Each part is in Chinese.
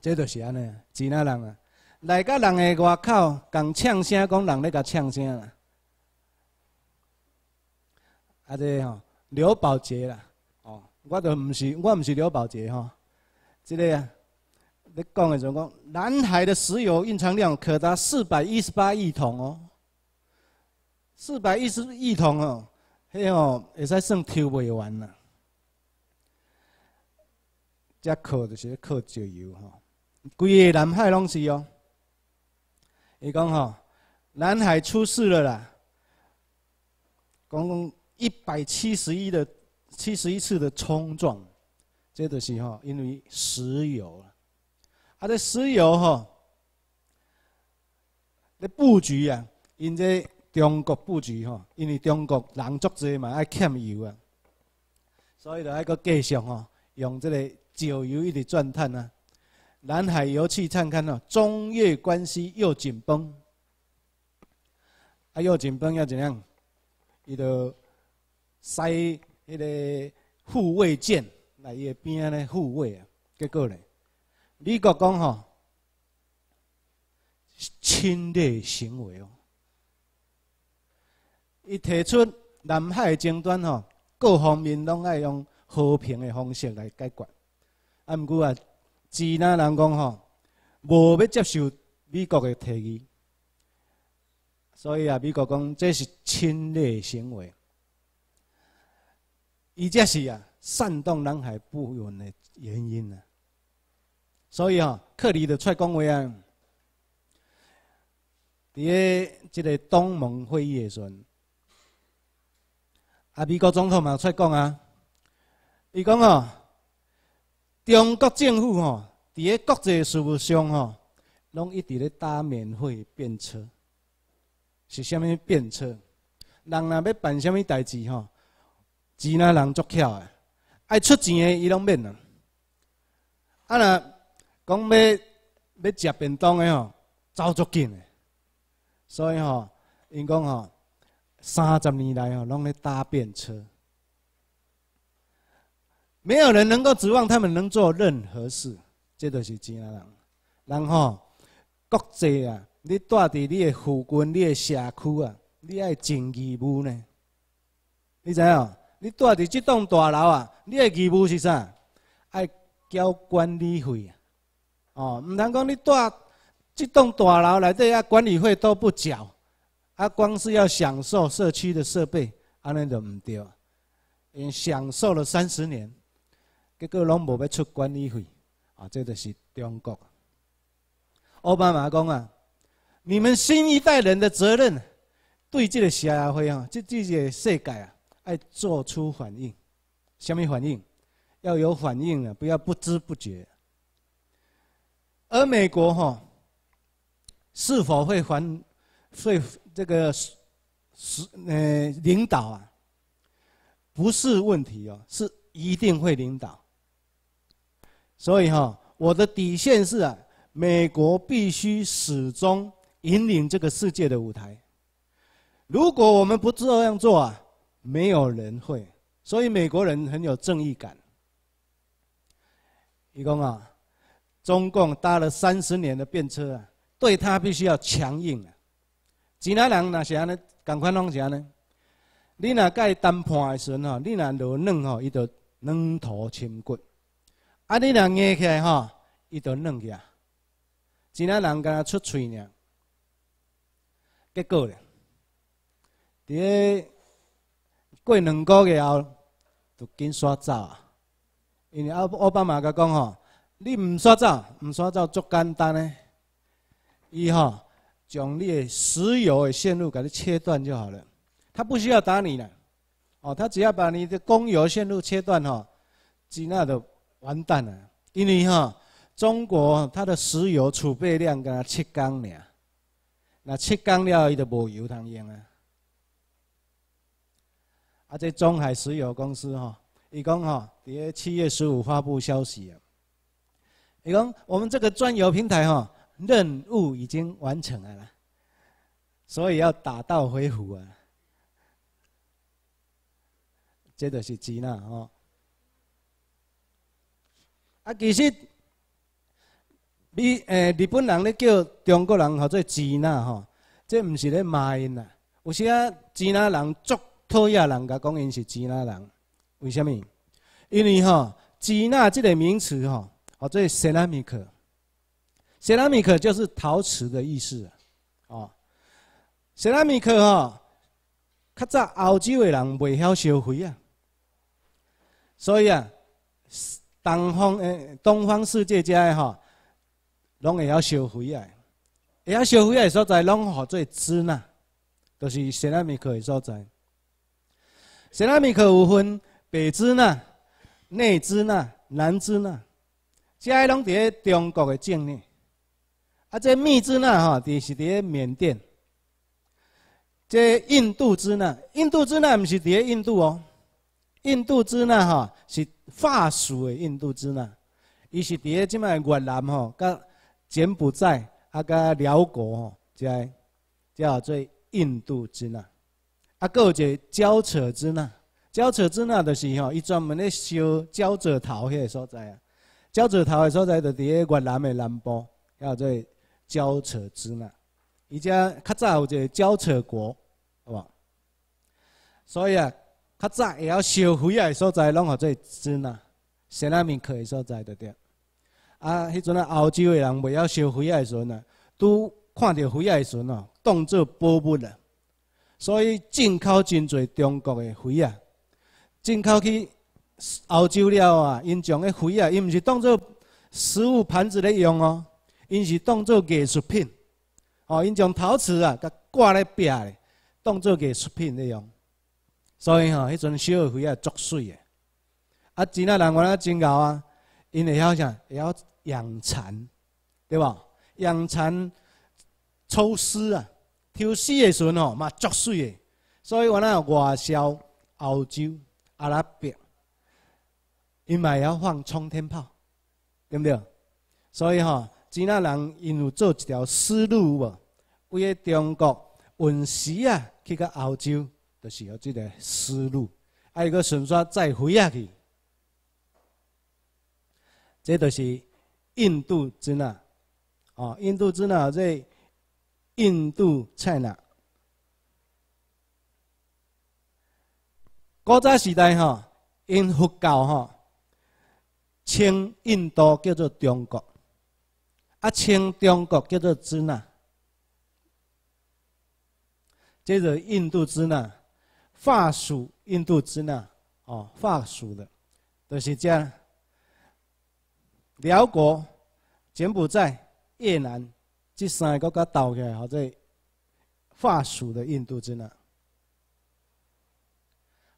这就是安尼，知哪人啊？来到人的外口共呛声，讲人咧甲呛声啦。啊，这个哦、刘宝杰啦，哦，我都唔是，我唔是刘宝杰吼。这个啊，你讲的总讲？南海的石油蕴藏量可达四百一十八亿桶哦，四百一十亿桶哦，嘿哦，会使算抽袂完啦。靠就是靠石油吼，规个南海拢是哦。伊讲吼，南海出事了啦，讲讲一百七十亿的七十一次的冲撞，这就是吼，因为石油啊。啊，这石油吼，咧布局啊，因这中国布局吼，因为中国人足济嘛，爱欠油啊，所以就爱搁继续吼，用这个。石油一直钻探呐，南海油气探勘呐，中越关系又紧绷。啊，又紧绷要怎样？伊就塞迄个护卫舰来伊个边来护卫啊。结果呢，美国讲吼，侵略行为哦。伊提出南海争端吼，各方面拢爱用和平的方式来解决。啊，毋过啊，越南人讲吼，无要接受美国嘅提议，所以啊，美国讲这是侵略行为，伊则是啊，煽动南海不稳的原因呐。所以啊，克里就出讲话啊，伫个即个东盟会议嘅时阵，啊，美国总统嘛出讲啊，伊讲吼。中国政府吼，伫喺国际事务上吼，拢一直咧搭免费便车。是虾米便车？人若要办虾米代志吼，钱若人足巧诶，爱出钱诶，伊拢免啊。啊，若讲要要食便当诶吼，走足紧诶。所以吼，因讲吼，三十年来吼，拢咧搭便车。没有人能够指望他们能做任何事，这都是怎人。然后，国际啊，你住伫你的附近，你的社区啊，你爱尽义务呢？你知影？你住伫这栋大楼啊，你的义务是啥？爱交管理费啊？哦，唔通讲你住这栋大楼内底啊，管理费都不缴，啊，光是要享受社区的设备，安尼就唔对。享受了三十年。结果拢无要出管理费，啊，这就是中国。奥巴马讲啊，你们新一代人的责任，对这个社会啊，这这个世界啊，爱做出反应，什么反应？要有反应啊，不要不知不觉。而美国哈，是否会还，会这个是是呃领导啊，不是问题哦，是一定会领导。所以哈，我的底线是啊，美国必须始终引领这个世界的舞台。如果我们不这样做啊，没有人会。所以美国人很有正义感。一共啊，中共搭了三十年的便车啊，对他必须要强硬啊。几拿人拿钱呢？赶快弄钱呢？你若该伊谈判的时阵吼，你若软弱吼，伊就软头青骨。啊！你若硬起来吼，伊就软去啊。只那人若出嘴呢，结果呢，伫个过两个月后就紧刷走啊。因为奥奥巴马甲讲吼，你唔刷走唔刷走足简单诶。伊吼将你诶石油诶线路给你切断就好了。他不需要打你了。哦，他只要把你的供油线路切断吼，只那就完蛋了，因为哈，中国它的石油储备量它七缸尔，那七缸了伊就无油通用啊。啊！这中海石油公司哈，伊讲哈，在七月十五发布消息啊，伊讲我们这个钻油平台哈，任务已经完成了，啦，所以要打道回府啊。这个是钱呐，吼。啊，其实你诶，日本人咧叫中国人，叫做支那吼，这毋是咧骂因啦。有时啊，支那人、足讨厌人，甲讲因是支那人，为虾米？因为吼，支那即个名词吼，或者 ceramic，ceramic 就是陶瓷的意思。哦，ceramic 吼，较早欧洲的人未晓烧灰啊，所以啊。东方诶，东方世界遮诶吼，拢会晓烧灰诶，会晓烧灰诶所在，拢叫做支那，就是西拉米克诶所在。西拉米克有分北支那、内支那、南支那，遮诶拢伫咧中国诶境内。啊，即密支那吼，伫是伫咧缅甸。即印度支那，印度支那毋是伫咧印度哦。印度支那哈是法属的印度支那，伊是伫个即卖越南吼，甲柬埔寨啊，甲辽国吼，即个叫做印度支那。啊，佫有一个交扯支那，交扯支那就是吼，伊专门咧烧交趾头迄个所在啊。交趾头的所在就伫个越南的南部，叫做交扯支那。伊只较早有一个交扯国，好无？所以啊。较早会晓烧火啊，所在拢学做砖啊，生啊面去的所在对对？啊，迄阵啊，欧洲的人袂晓烧火啊，时阵啊，拄看到火啊，时阵哦，当做宝物啊。所以进口真侪中国的火啊，进口去欧洲了啊，因将个火啊，因毋是当做食物盘子咧用哦，因是当做艺术品，哦，因将陶瓷啊，甲挂咧壁，当作艺术品咧用。所以吼，迄阵小学飞啊足水诶，啊，吉纳人我那真牛啊，因会晓啥？会晓养蚕，对吧？养蚕抽丝啊，抽丝诶时阵吼嘛足水诶，所以我那外销澳洲、阿拉伯，因嘛会晓放冲天炮，对毋对？所以吼，吉纳人因有做一条思路无？为诶中国运丝啊去到澳洲。就是有这个思路，还有个顺续再回下去，这就是印度支那。哦，印度支那在印度菜那，古早时代哈，因佛教哈，称印度叫做中国，啊，称中国叫做支那，这个印度支那。法属印度支那，哦，法属的，都是这样。辽国、柬埔寨、越南，这三个国家倒起来，或者法属的印度支那。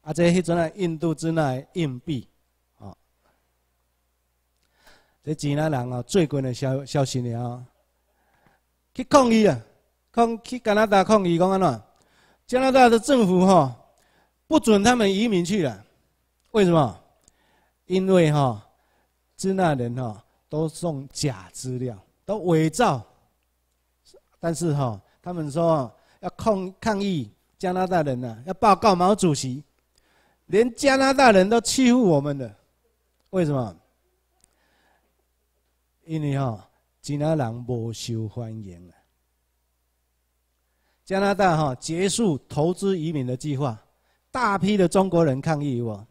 啊，再迄阵啊，印度支那硬币，哦，这加拿人哦，最近的消消息了，去抗议啊，抗去加拿大抗议，讲安怎？加拿大的政府吼。不准他们移民去了，为什么？因为哈，支那人哈都送假资料，都伪造。但是哈，他们说要抗抗议加拿大人啊，要报告毛主席，连加拿大人都欺负我们的，为什么？因为哈，支那人不受欢迎啊。加拿大哈结束投资移民的计划。大批的中国人抗议我。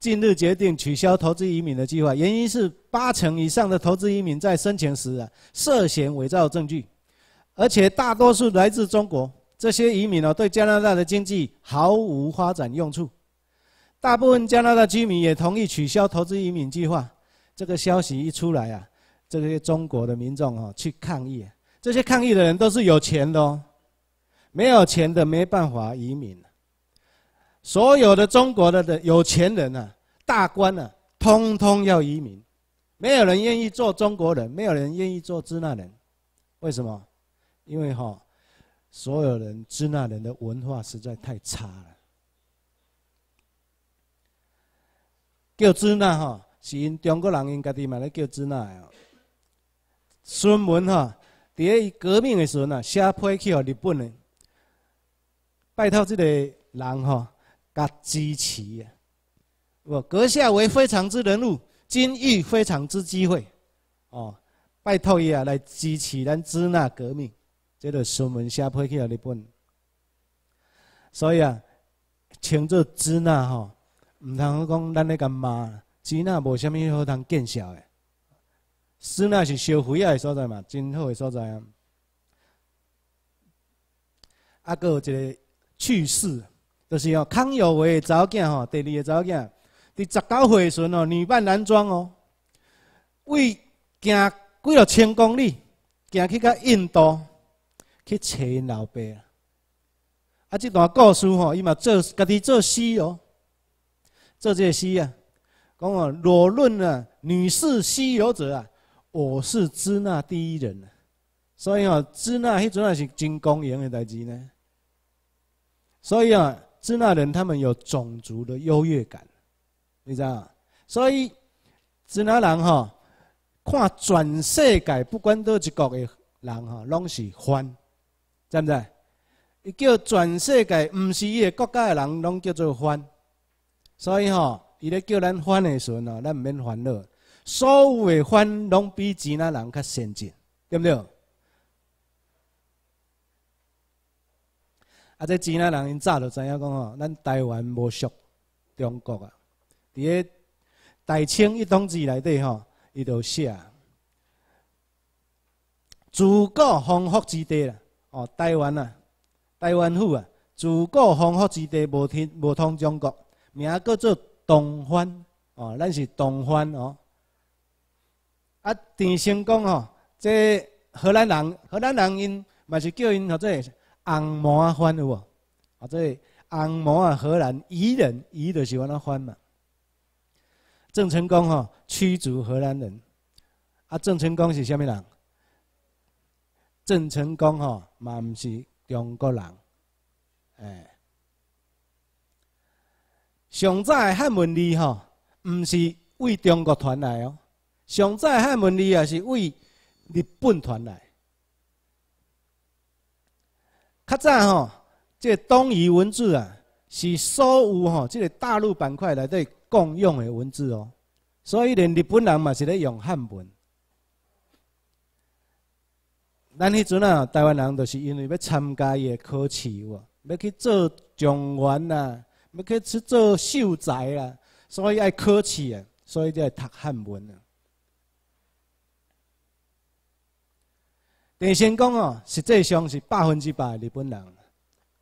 近日决定取消投资移民的计划，原因是八成以上的投资移民在申请时啊涉嫌伪造证据，而且大多数来自中国。这些移民呢，对加拿大的经济毫无发展用处。大部分加拿大居民也同意取消投资移民计划。这个消息一出来啊，这些中国的民众啊去抗议。这些抗议的人都是有钱的，哦，没有钱的没办法移民。所有的中国的人有钱人呐、大官呐，通通要移民，没有人愿意做中国人，没有人愿意做支那人。为什么？因为哈，所有人支那人的文化实在太差了。叫支那哈，是因中国人因家己嘛咧叫支那哦。孙文哈，一革命的时阵呢，写批去哦日本人，拜托这个人哈。噶支持呀！我阁下为非常之人物，今遇非常之机会，哦，拜托伊啊来支持咱支那革命，即个新闻写批去啊日本，所以啊，称作支那吼，唔通讲咱咧咁骂支那无虾米好通见晓诶，支那是烧肥啊所在嘛，真好诶所在啊，啊，搁有一个趣事。就是哦，康有为的查某囝吼，第二个查某囝，伫十九岁时哦，女扮男装哦，为行几落千公里，行去到印度去找因老爸。啊，这段故事吼，伊嘛做家己做诗哦，做这诗啊，讲哦，裸论啊，女是西游者啊，我是支那第一人啊。所以哦，支那迄阵也是真光荣的代志呢。所以哦。支那人他们有种族的优越感，你知道？所以支那人哈看全世界，不管多一国的人哈，拢是反，知不知？伊叫全世界，唔是伊个国家的人，拢叫做反。所以哈，伊咧叫咱反的时候呢，咱唔免烦恼。所有的反拢比支那人较先进，对不对？啊！这钱啊，人因早就知影讲吼，咱台湾无属中国啊。伫咧大清一统志内底吼，伊就写：，自古丰富之地啦。哦，台湾啊，台湾府啊，自古丰富之地无通无通中国，名叫做东番。哦，咱是东番哦。啊，郑成功哦，这荷兰人，荷兰人因嘛是叫因何做？红摩啊欢有无？啊，这红摩啊荷兰，伊人伊就喜欢啊欢嘛。郑成功吼驱逐荷兰人，啊，郑成功是虾米人？郑成功吼嘛毋是中国人，哎，上早汉文字吼毋是为中国传来哦，上早汉文字也是为日本传来。较早吼，即个东夷文字啊，是所有吼即个大陆板块内底共用的文字哦。所以连日本人嘛是咧用汉文。咱迄阵啊，台湾人就是因为要参加伊的考试，要去做状元啊，要去做秀才啊，所以爱考试啊，所以才读汉文啊。郑先公哦，实际上是百分之百日本人。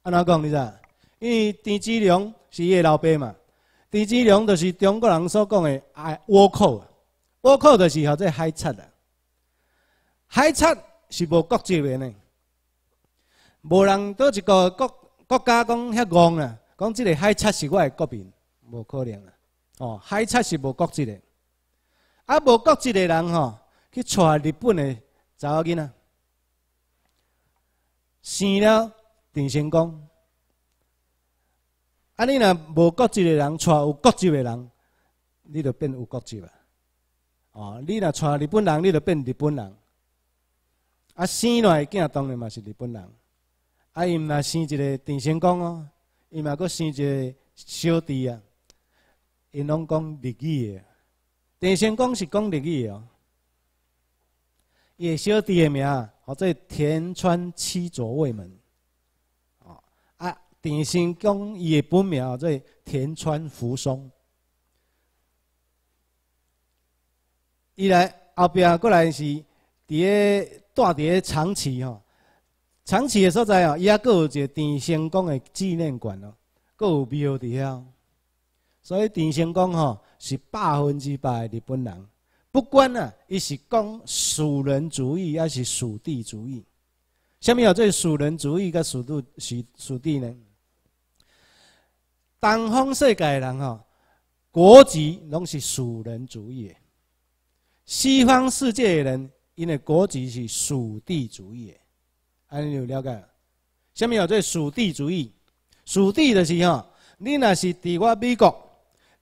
安怎讲知㖏因为田之龙是伊个老爸嘛。田之龙就是中国人所讲的爱倭寇，啊，倭寇就是号做海贼啊。海贼是无国籍的呢，无人倒一个国国家讲遐戆啊，讲即个海贼是我的国民，无可能啊。哦，海贼是无国籍的，啊无国籍的人吼去娶日本的查某囡仔。生了郑成功，啊！你若无国籍的人，带有国籍的人，你就变有国籍啊！哦，你若娶日本人，你就变日本人。啊，生来囝当然嘛是日本人。啊，伊嘛生一个郑成功哦，伊嘛佫生一个小弟啊。因拢讲日语的，郑成功是讲日语的哦。伊的小弟的名。这田川七左卫门，啊啊！田伊的也不妙，这田川福松。伊来后边过来是伫个大田长崎吼，长崎的所在哦，伊还搁有一个田仙公的纪念馆哦，搁有庙伫遐，所以田仙公吼是百分之百的日本人。不管啊，伊是讲属人主义，还是属地主义？下面有这属人主义跟属地是属地呢？东方世界人哦，国籍拢是属人主义；西方世界的人，因为国籍是属地主义。尼有了解？下面有这属地主义，属地的是哈，你若是伫我美国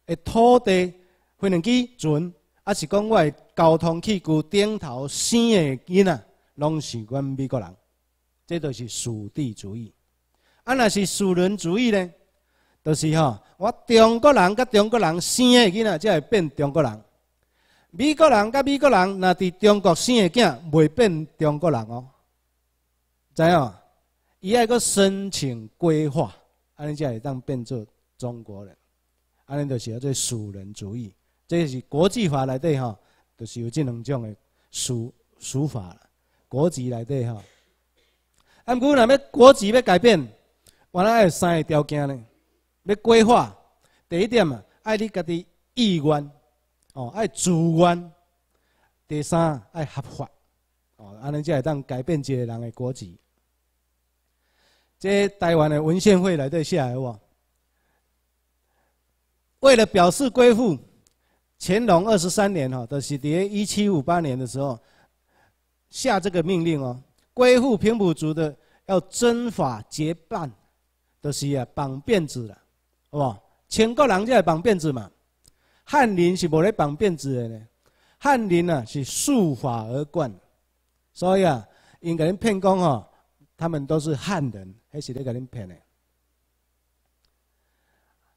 的土地，分常之准。还是讲我交通器具顶头生的囡仔，拢是阮美国人，这都是属地主义。啊，若是属人主义呢？就是吼，我中国人甲中国人生的囡仔才会变中国人，美国人甲美国人若伫中国生的囝，袂变中国人哦。知影、样？伊爱搁申请规划，安尼才会当变做中国人，安尼就叫做属人主义。这是国际法里底吼，就是有这两种的属属法啦。国籍里底吼，啊，毋过若要国籍要改变，原来爱有三个条件呢。要规划，第一点啊，爱你家己意愿，哦，爱自愿；第三，爱合法，哦，安尼才会当改变一个人的国籍。这台湾的文献会里底写喎，为了表示归附。乾隆二十三年，哈，就是一七五八年的时候，下这个命令哦，归附平埔族的要征法结伴，就是啊，绑辫子了，好全国人在绑辫子嘛，汉人是无咧绑辫子的呢，汉人呢是束发而冠，所以啊，应该人骗讲哦，他们都是汉人，还是那个人骗的，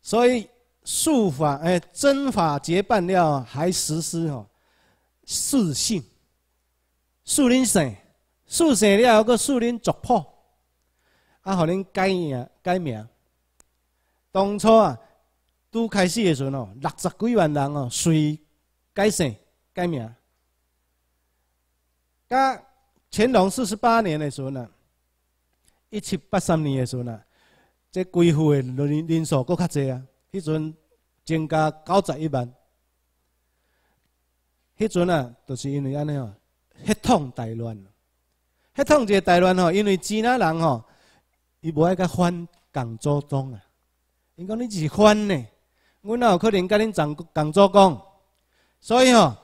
所以。树法，哎，真法结伴了，还实施哦。四姓，树林省，树省了后，个树林族谱，啊，仾改名改名。当初啊，拄开始的时候哦，六十几万人哦，随改姓改名。到乾隆四十八年的时候呢，一七八三年的时候呢，这归附的人人数搁较侪啊。迄阵增加九十一万，迄阵啊，就是因为安尼哦，血统大乱，血统一个大乱吼，因为支那人吼，伊无爱甲反共祖党啊，因讲你是反阮我有可能甲恁共共祖党，所以吼，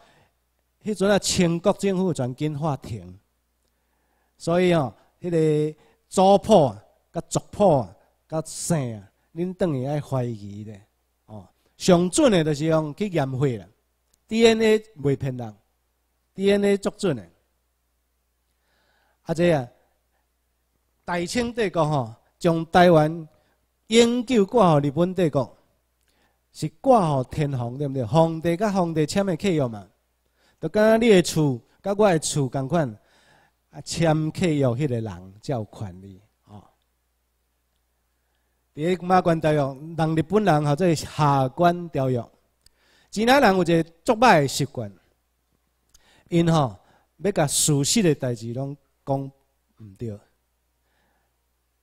迄阵啊，清国政府全军法庭。所以吼，迄个祖谱啊、甲族谱啊、甲姓啊，恁等于爱怀疑的。上准的就是用去验血啦，DNA 未骗人，DNA 足准的。啊，这啊，大清帝国吼，将台湾永久挂互日本帝国，是挂互天皇对毋对？皇帝甲皇帝签的契约嘛，就若你的厝甲我的厝共款，啊签契约迄个人才有权利。伊马关条约，人日本人叫做下关条约。越南人有一个作歹的习惯，因吼要甲事实的代志拢讲唔对。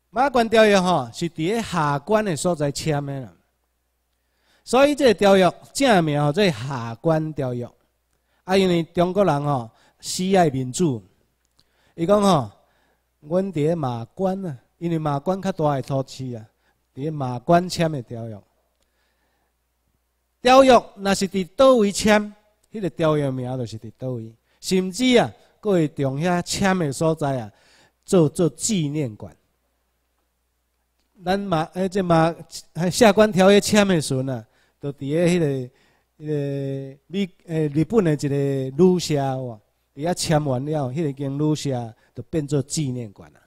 马关条约吼是伫个下关的所在签的啦，所以即个条约正名叫做下关条约。啊，因为中国人吼喜爱民主，伊讲吼阮伫个马关啊，因为马关较大个都市啊。伫马关签的条约，条约那是伫倒位签，迄个条约名就是伫倒位，甚至啊，各位从遐签的所在啊，做做纪念馆。咱马诶，即马下关条约签的时阵啊，都伫诶迄个迄个美诶日本的一个旅社哇，伫遐签完了，迄个间旅社就变做纪念馆啦。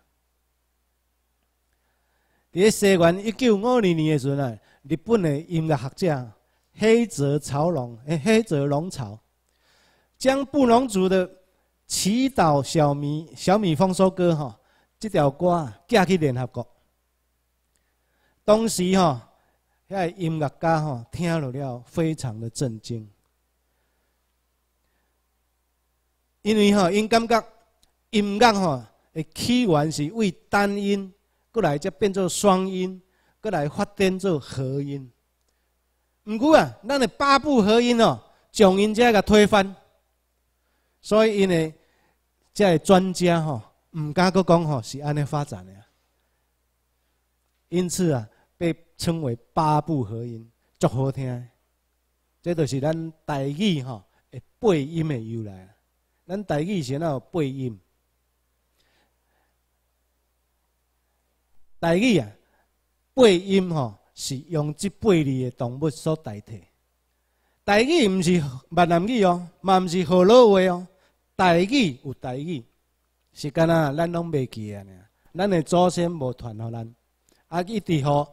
伫咧元一九五二年诶时阵啊，日本诶音乐学者黑泽朝龙，诶黑泽龙朝，将布隆族的祈祷小米小米丰收歌吼，这条歌寄去联合国。当时吼，遐音乐家吼，听落了非常的震惊，因为吼，因感觉音乐吼诶起源是为单音。过来则变做双音，过来发展做合音。毋过啊，咱的八部合音哦，将因遮个推翻，所以呢，即系专家吼，毋敢阁讲吼是安尼发展的。因此啊，被称为八部合音，足好听。即就是咱台语吼的八音的由来。咱台语是哪有八音？大语啊，背音吼是用这八字的动物所代替。大语唔是闽南语哦，嘛唔是河洛话哦，大语有大语，是干哪，咱拢未记啊。咱的祖先无传互咱，啊一直好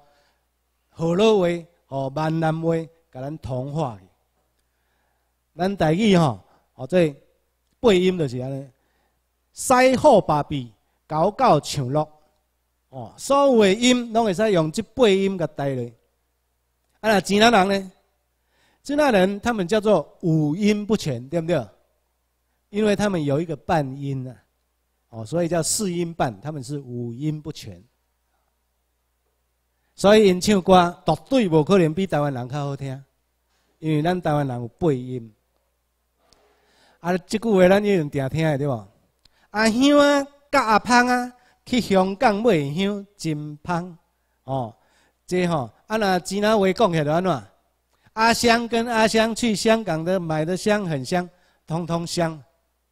河洛话和闽南话，甲咱同化去。咱大语吼，或者背音就是安尼，西虎八臂，狗狗像鹿。哦，所有的音拢会使用这八音甲带嘞。啊，那越南人呢？越南人他们叫做五音不全，对不对？因为他们有一个半音啊，哦，所以叫四音半，他们是五音不全。所以因唱歌绝对无可能比台湾人较好听，因为咱台湾人有八音。啊，这句话咱以用常听的，对不？阿香啊，甲阿芳啊。去香港买香真香哦，这吼，啊那闽南话讲起来安怎？阿香跟阿香去香港的买的香很香，通通香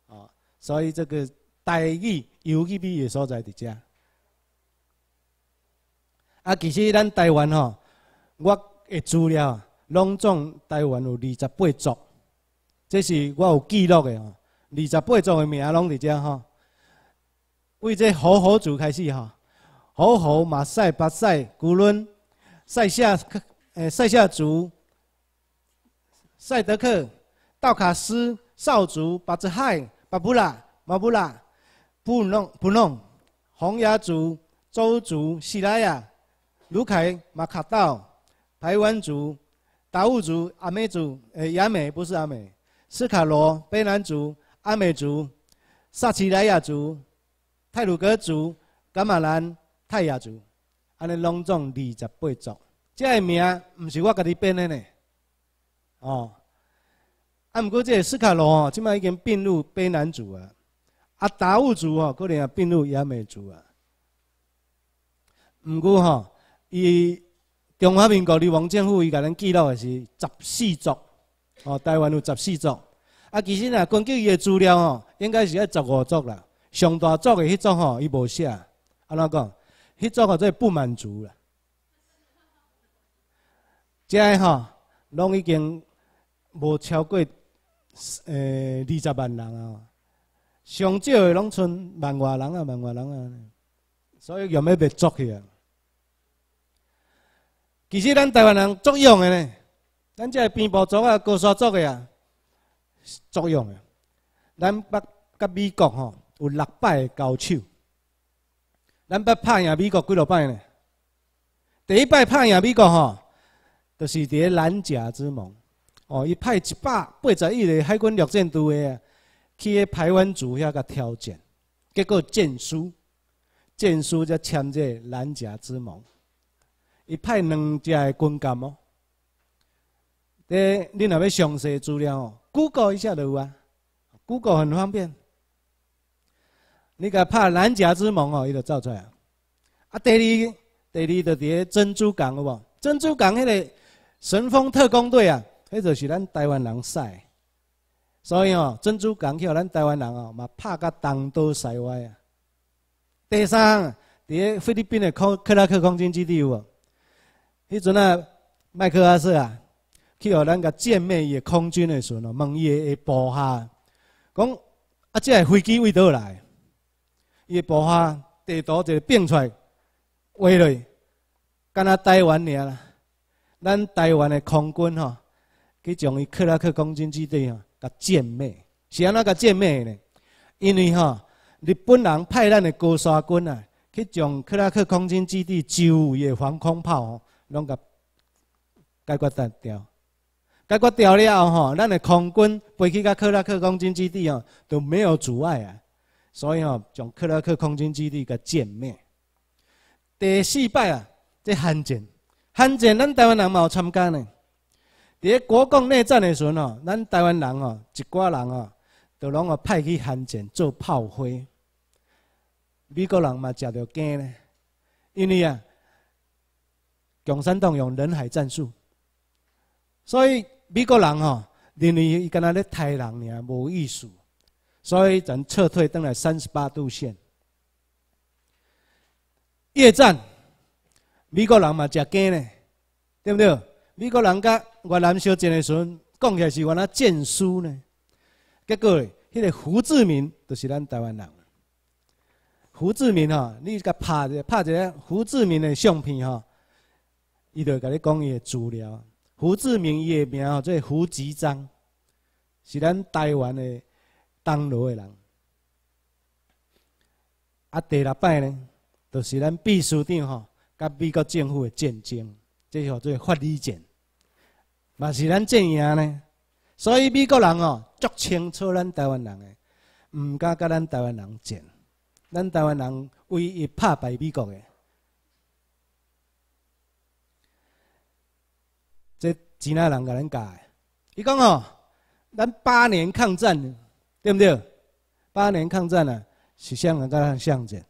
哦。所以这个台语有一边的所在伫遮。啊，其实咱台湾吼，我的资料拢总台湾有二十八族，这是我有记录的哦，二十八族的名拢在遮吼。为这好，好族开始哈。好，好马赛、巴塞、古伦、塞夏、诶塞夏族、塞德克、道卡斯少族、巴兹海、巴布拉、马布拉、布弄、布弄、红崖族、周族、西拉雅、卢凯、马卡道、台湾族、达悟族、阿美族、诶雅美不是阿美，斯卡罗、卑南族、阿美族、萨奇莱亚族。泰鲁格族、噶玛兰、泰雅族，安尼拢总二十八族。这个名唔是我家己编的呢。哦，啊，不过这斯卡罗哦，即摆已经并入卑南族啊。啊，达悟族哦，可能也并入雅美族啊。唔过吼，伊中华民国的王政府伊家己记录的是十四族，哦，台湾有十四族。啊，其实呐，根据伊的资料哦，应该是要十五族啦。上大作的迄种吼，伊无写，安怎讲？迄种个即不满足啦。即个吼拢已经无超过呃二十万人啊！上少的拢剩万外人啊，万外人啊，所以用起袂足去啊。其实咱台湾人作用的呢，咱即个编部族啊、高山族的啊，作用的。咱北甲美国吼。有六摆高手，咱捌拍赢美国几落摆呢？第一摆拍赢美国吼，就是在南夹之盟哦。伊派一百八十亿个海军陆战队去台湾组遐个挑战，结果战输，战输才签这南夹之盟。伊派两架个军舰哦，诶，你若要详细资料哦，Google 一下就有啊，Google 很方便。你甲拍蓝甲之盟哦，伊就走出来啊！啊，第二、第二就咧珍珠港，有无？珍珠港迄个神风特工队啊，迄就是咱台湾人使，所以哦，珍珠港去互咱台湾人哦嘛，拍甲东倒西歪啊！第三，伫咧菲律宾的空克拉克空军基地，有无？迄阵啊，麦克阿瑟啊，去互咱甲歼灭伊的空军的时阵哦，问伊个下步哈，讲啊，即个飞机位倒来？伊爆发地图就变出来，画来，敢若台湾尔啦。咱台湾的空军吼，去将伊克拉克空军基地吼，甲歼灭，是安怎甲歼灭呢？因为吼，日本人派咱的高沙军啊，去将克拉克空军基地周围的防空炮吼，拢甲解决掉掉。解决掉了后吼，咱的空军飞去甲克拉克空军基地吼，都没有阻碍啊。所以吼，从克拉克空军基地给歼灭。第四摆啊，即汉奸，汉奸咱台湾人有参加呢。伫国共内战的时阵哦，咱台湾人哦，一寡人哦，都拢哦派去汉奸做炮灰。美国人嘛食着惊呢，因为啊，共产党用人海战术，所以美国人哦，认为伊敢若咧杀人尔，无意思。所以咱撤退，登来三十八度线。越战，美国人嘛食鸡呢，对不对？美国人甲越南小战的时候，讲起来是原来战书呢。结果，迄个胡志明，就是咱台湾人。胡志明哈，你甲拍一拍一下胡志明的相片哈，伊就甲你讲伊的资料。胡志明伊的名做胡志章，是咱台湾的。当罗诶人，啊，第六摆呢，就是咱秘书长吼，甲美国政府诶战争，即叫做法律战，嘛是咱这样呢。所以美国人哦，足清楚咱台湾人诶，唔敢甲咱台湾人战，咱台湾人为一拍败美国诶。即钱哪人甲咱教诶？伊讲哦，咱八年抗战。对不对？八年抗战啊，是香港跟向港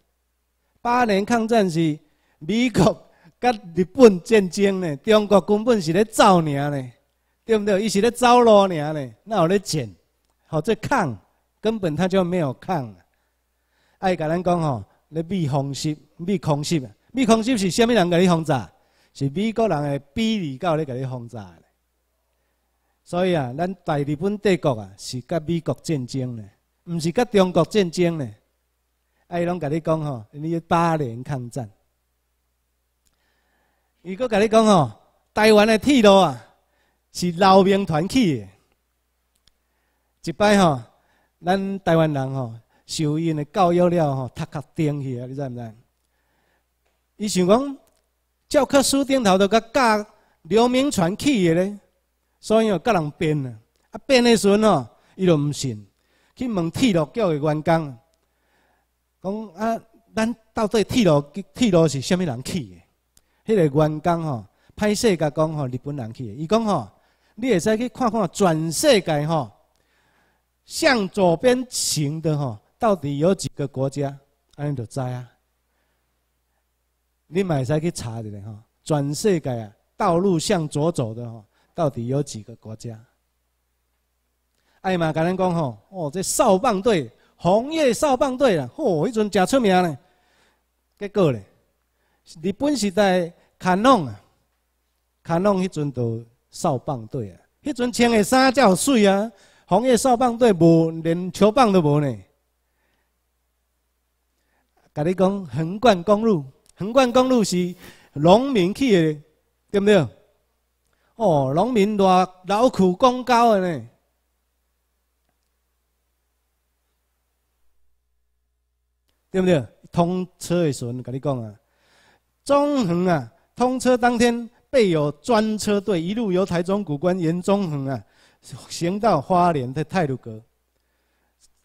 八年抗战是美国跟日本战争呢，中国根本是咧造孽呢，对不对？伊是咧走路孽呢，哪有咧战？好，这抗根本他就没有抗。爱甲咱讲吼，咧美空袭，美空袭，美空袭是啥物人甲你轰炸？是美国人嘅 B 二九咧甲你轰炸。所以啊，咱大日本帝国啊是甲美国战争呢，毋是甲中国战争呢。哎，拢甲你讲吼，因为八年抗战。伊佫甲你讲吼，台湾的铁路啊是老兵团起的。一摆吼，咱台湾人吼受因的教育了吼，读较定去啊，你知毋知？伊想讲教科书顶头都甲教刘铭传起的咧。所以哦，甲人变啊！啊变的时阵哦，伊就毋信，去问铁路局的员工，讲啊，咱到底铁路铁路是啥物人去的？迄个员工吼，歹势甲讲吼，日本人去的。伊讲吼，你会使去看看全世界吼，向左边行的吼，到底有几个国家？安尼就知啊。你会使去查一下吼，全世界啊，道路向左走的吼。到底有几个国家？哎呀妈，甲你讲吼，哦，这少棒队，红叶少棒队啦，吼，一阵真出名咧。结果呢，日本时代，卡弄啊，卡弄迄阵都少棒队啊，迄阵穿的衫才有水啊。红叶少棒队无，连球棒都无呢。甲你讲，横贯公路，横贯公路是农民去的，对不对？哦，农民多劳苦功高的呢，对不对？通车的时候，跟你讲啊，中横啊通车当天，备有专车队，一路由台中古关沿中横啊行到花莲的泰鲁阁，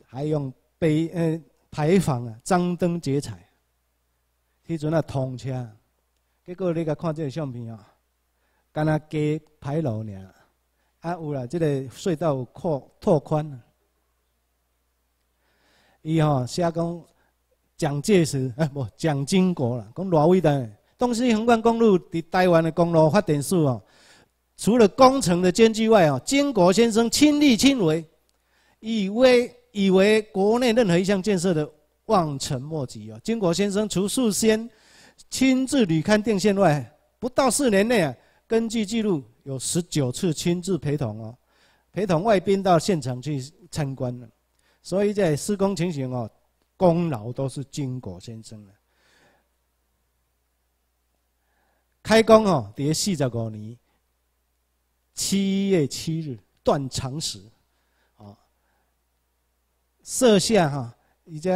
还用北呃牌坊啊张灯结彩，迄阵啊通车，结果你甲看这个相片啊。干若加牌楼尔，啊有啦，即个隧道扩拓宽。伊吼写讲蒋介石哎，无蒋经国啦，讲哪位的？东西横贯公路伫台湾的公路发展史哦，除了工程的艰巨外哦，经国先生亲力亲为，以为以为国内任何一项建设的望尘莫及哦。经国先生除事先亲自旅勘定线外，不到四年内啊。根据记录，有十九次亲自陪同哦，陪同外宾到现场去参观了，所以在施工情形哦，功劳都是金果先生的。开工哦，第四十五年七月七日，断肠时，哦，设县哈，以及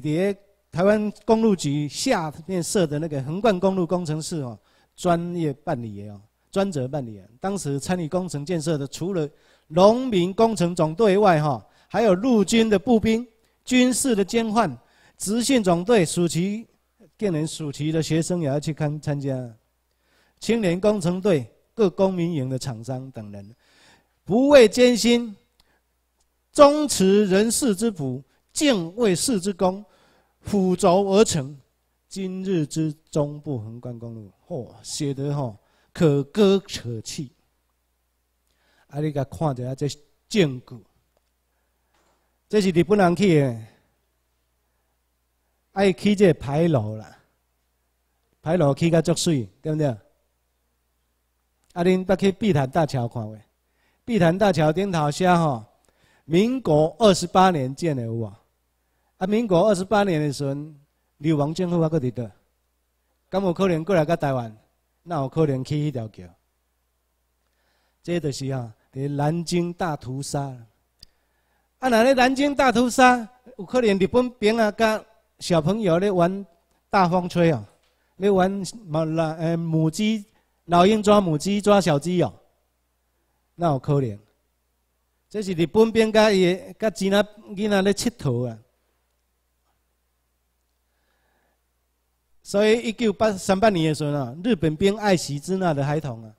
底下台湾公路局下面设的那个横贯公路工程师哦。专业办理哦，专责办理。当时参与工程建设的，除了农民工程总队外，哈，还有陆军的步兵、军事的监换、执行总队暑期、电联暑期的学生也要去看参加，青年工程队、各公民营的厂商等人，不畏艰辛，忠持人事之苦，敬畏事之功，辅佐而成。今日之中部横贯公路，嚯，写的吼可歌可泣。啊，你甲看着啊，这建筑，这是日本人去的，爱去这牌楼啦，牌楼去甲足水，对不对？啊，恁捌去碧潭大桥看未？碧潭大桥顶头写吼，民国二十八年建的有无？啊，民国二十八年的时候。流亡政府还搁在倒，敢有可能过来到台湾？那有可能去迄条桥？这就是啊，伫南京大屠杀。啊，那咧南京大屠杀，有可能日本兵啊，甲小朋友咧玩大风吹啊，咧玩母老诶母鸡老鹰抓母鸡抓小鸡哦？那有可能？这是日本兵甲伊甲囡仔囡仔咧佚佗啊！所以一九八三八年的时候呢，日本兵爱锡支那的孩童啊，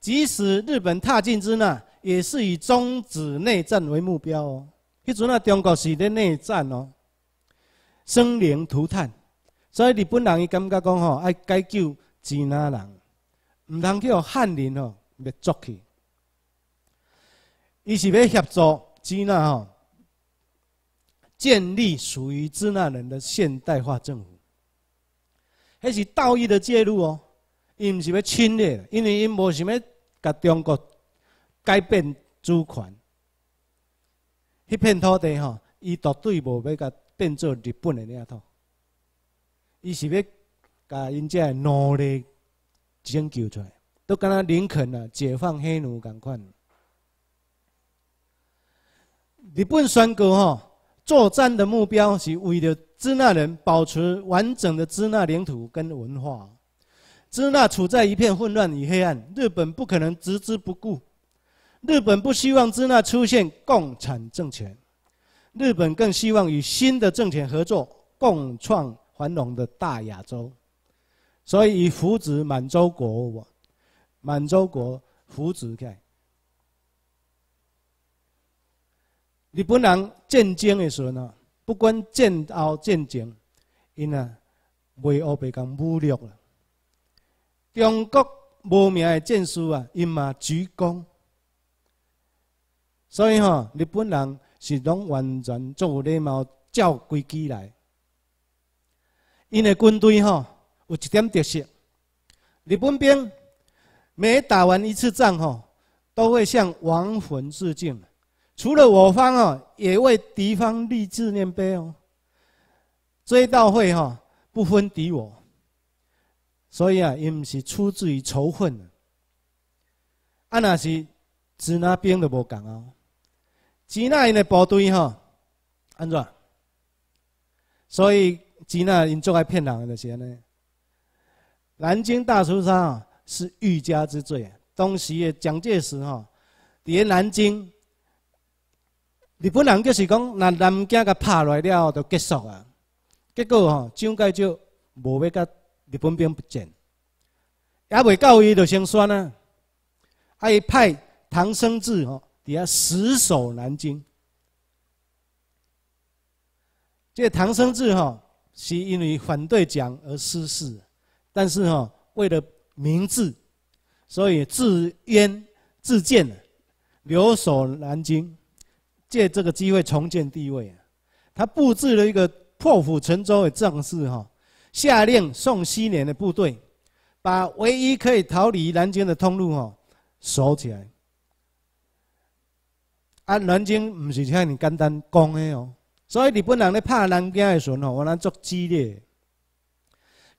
即使日本踏进支那，也是以终止内战为目标哦。迄阵啊，中国是在内战哦，生灵涂炭，所以日本人伊感觉讲吼，要解救支那人，毋通叫汉人吼灭族去。伊是要协助支那吼，建立属于支那人的现代化政府。迄是道义的介入哦，伊毋是欲侵略，因为伊无想要甲中国改变主权，迄片土地吼，伊绝对无欲甲变做日本的领土，伊是要甲因遮奴隶拯救出来，都敢若林肯呐，解放黑奴咁款，日本宣告吼。作战的目标是为了支那人保持完整的支那领土跟文化。支那处在一片混乱与黑暗，日本不可能置之不顾。日本不希望支那出现共产政权，日本更希望与新的政权合作，共创繁荣的大亚洲。所以，以扶植满洲国，满洲国扶植开，你不能。战争的时阵呢，不管战后战争，因啊未学白共侮辱了中国无名的战士啊，因嘛鞠躬。所以吼，日本人是拢完全做礼貌照规矩来。因的军队吼有一点特色，日本兵每打完一次仗吼，都会向亡魂致敬。除了我方哦。也为敌方立纪念碑哦，追悼会哈不分敌我，所以啊，因不是出自于仇恨，啊那是支那兵都无共哦，支那因的部队哈，安怎？所以支那因做来骗人的些呢？南京大屠杀啊是欲加之罪，当时蒋介石哈，连南京。日本人就是讲，那南京给拍下来了，就结束了。结果吼，蒋介石无要跟日本兵不战，也未到伊就先算了。伊派唐生智吼底下死守南京。这个唐生智吼是因为反对蒋而失势，但是吼为了明智，所以自冤自荐，留守南京。借这个机会重建地位他布置了一个破釜沉舟的阵势哈，下令宋希年的部队把唯一可以逃离南京的通路哈锁起来。啊，南京唔是像你简单讲的哦，所以日本人咧打南京的时候，我难那激烈。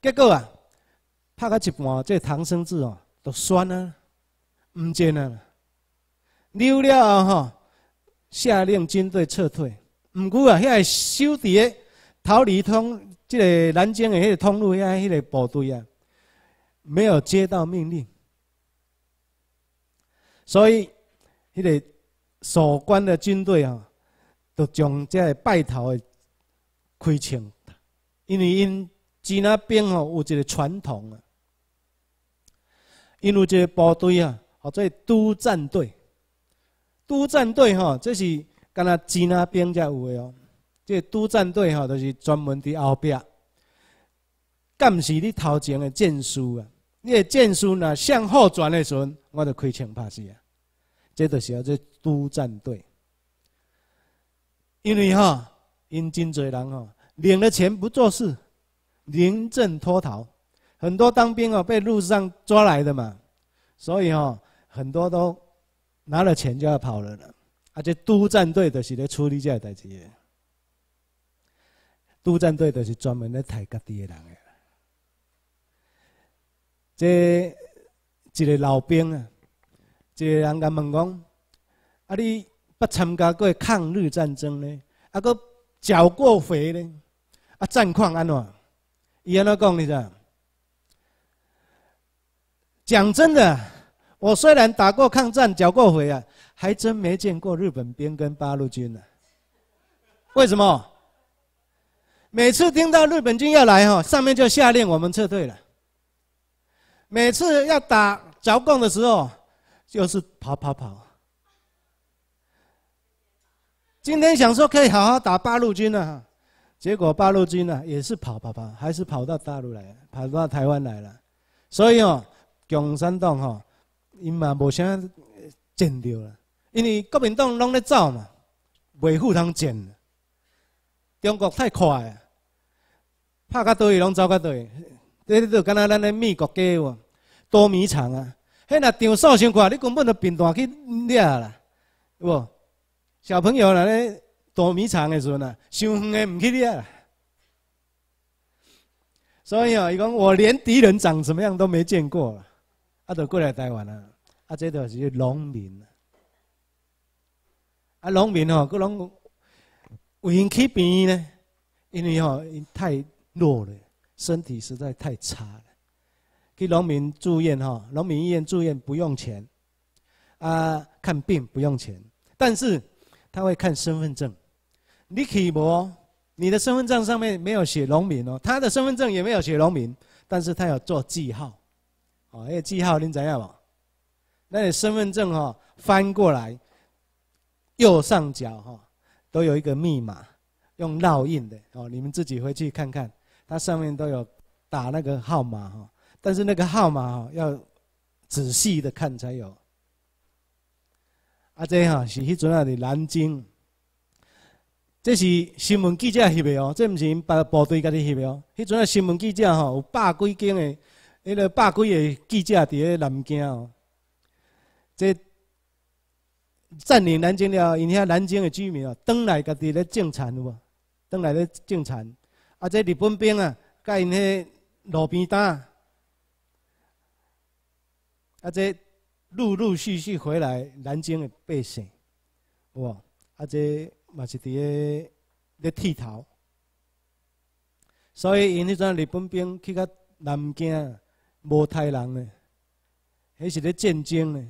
结果啊，打到一半，这唐生智哦，都算了，唔见啊，溜了啊哈。下令军队撤退，毋过啊，遐守伫个逃离通即个南京的迄个通路遐迄个部队啊，没有接到命令，所以迄个守关的军队啊，就将即个败逃的开枪，因为因吉那边吼有一个传统啊，因为即个部队啊，叫做督战队。督战队吼，这是干阿军那兵才有的哦。这督战队吼，就是专门伫后壁监视你头前的箭书啊。你诶箭书若向后转的时阵，我就开枪打死啊。这就是要这督战队。因为哈，因真侪人吼领了钱不做事，临阵脱逃，很多当兵哦被路上抓来的嘛，所以吼很多都。拿了钱就要跑了呢，啊！这督战队就是咧处理这个代志的，督战队就是专门咧抬家己的人的。这一个老兵啊，一个人甲问讲：，啊你不参加过抗日战争呢？啊，佫剿过匪呢？啊，战况安怎？伊安怎讲你知？啊，讲真的。我虽然打过抗战、剿过匪啊，还真没见过日本兵跟八路军呢。为什么？每次听到日本军要来，哈，上面就下令我们撤退了。每次要打剿共的时候，就是跑跑跑。今天想说可以好好打八路军了，结果八路军呢也是跑跑跑，还是跑到大陆来了，跑到台湾来了。所以哦，共山洞哈。因嘛无啥战着啦，因为国民党拢咧走嘛，袂赴通战。中国太快，啊，拍甲倒去拢走甲倒去，这就敢若咱咧美国家喎，多迷藏啊！迄若场数先看，你根本就平单去掠啦，无小朋友来咧多迷藏的时阵啊，伤远的毋去掠啦。所以啊，伊讲我连敌人长什么样都没见过。阿就过来台湾啊！阿这都是农民啊！农民吼，佮农，因去病呢？因为吼太弱了，身体实在太差了。去农民住院吼，农民医院住院不用钱啊，看病不用钱。但是他会看身份证，你起我，你的身份证上面没有写农民哦，他的身份证也没有写农民，但是他有做记号。哦，那个记号恁怎样嘛？那你身份证哈翻过来，右上角哈都有一个密码，用烙印的哦。你们自己回去看看，它上面都有打那个号码哈。但是那个号码哈要仔细的看才有。阿这哈是迄阵啊的南京，这是新闻记者翕的哦，这不是因别部队家你翕的哦。迄阵啊新闻记者吼有百几斤的。迄个百几个记者伫咧南京哦，即占领南京了，因遐南京的居民哦，登来家己咧种田有无？登来咧种田，啊！即日本兵啊，甲因迄路边摊，啊！即陆陆续续回来南京的百姓，哇！啊！即嘛是伫咧咧剃头，所以因迄阵日本兵去到南京。无太难的迄是咧战争嘞，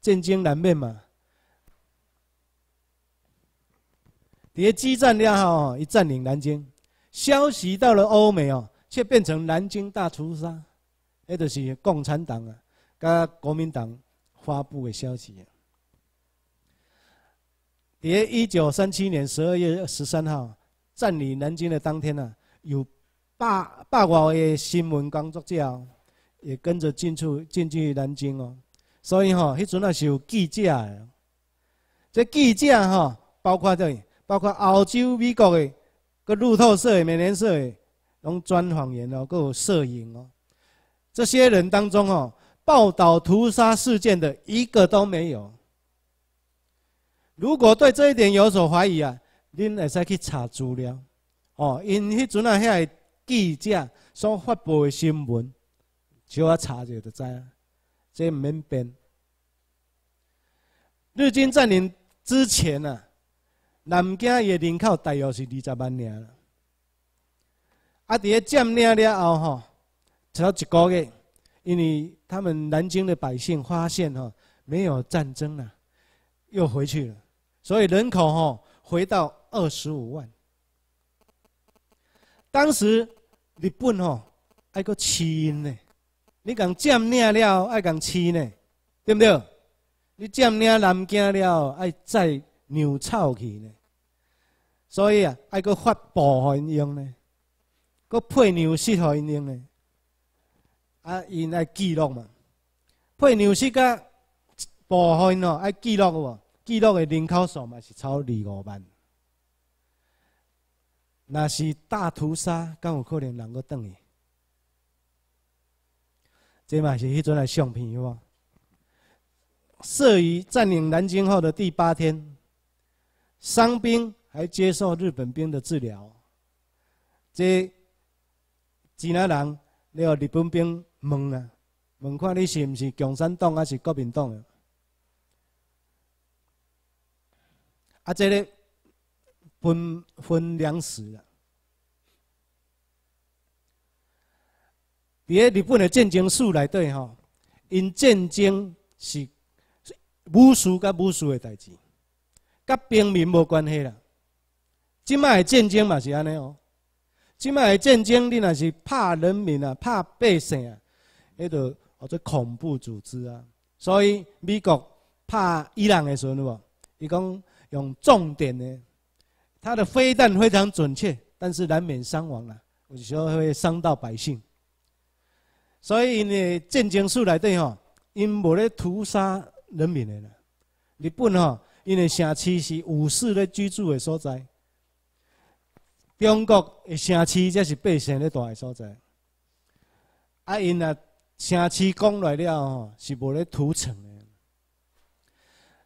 战争难免嘛。喋激战了后，伊占领南京，消息到了欧美哦，却变成南京大屠杀。迄就是共产党啊，加国民党发布的消息。喋一九三七年十二月十三号占领南京的当天啊，有八八个新闻工作者。也跟着进出进去南京哦。所以吼，迄阵啊是有记者的。这记者哈，包括在，包括澳洲、美国的，个路透社、美联社的，拢专访员哦，有摄影哦。这些人当中哦，报道屠杀事件的一个都没有。如果对这一点有所怀疑啊，您会使去查资料哦。因迄阵啊遐个记者所发布的新闻。就要查就知啊，这免变。日军占领之前啊，南京的人口大约是二十万人。啊！个占领了后吼，直到一个月，因为他们南京的百姓发现吼，没有战争了，又回去了，所以人口吼回到二十五万。当时日本吼，还个弃婴呢。你讲占领了，爱讲吃呢，对毋对？你占领南京了，爱再牛草去呢。所以啊，爱去发布因用呢，去配牛互因用呢。啊，因爱记录嘛，配牛血甲部分因哦，爱记录无？记录的人口数嘛是超二五万。那是大屠杀，咁有可能人阁等去？这嘛是迄阵的相片，好无？摄于占领南京后的第八天，伤兵还接受日本兵的治疗。这济南人，那个日本兵问啊，问看你是毋是共产党还是国民党的？啊，这里分分粮食了。喺日本嘅战争史里底吼，因战争是武士甲武士嘅代志，甲平民无关系啦。即卖的战争嘛是安尼哦，即卖的战争你若是怕人民啊，怕百姓啊，迄个学做恐怖组织啊。所以美国拍伊朗嘅时候，伊讲用重点呢，他的飞弹非常准确，但是难免伤亡啦，有时候会伤到百姓。所以，因的战争史内底吼，因无咧屠杀人民的啦。日本吼，因的城市是武士咧居住的所在，中国的城市则是百姓咧住的所在。啊，因啊，城市攻来了吼，是无咧屠城的。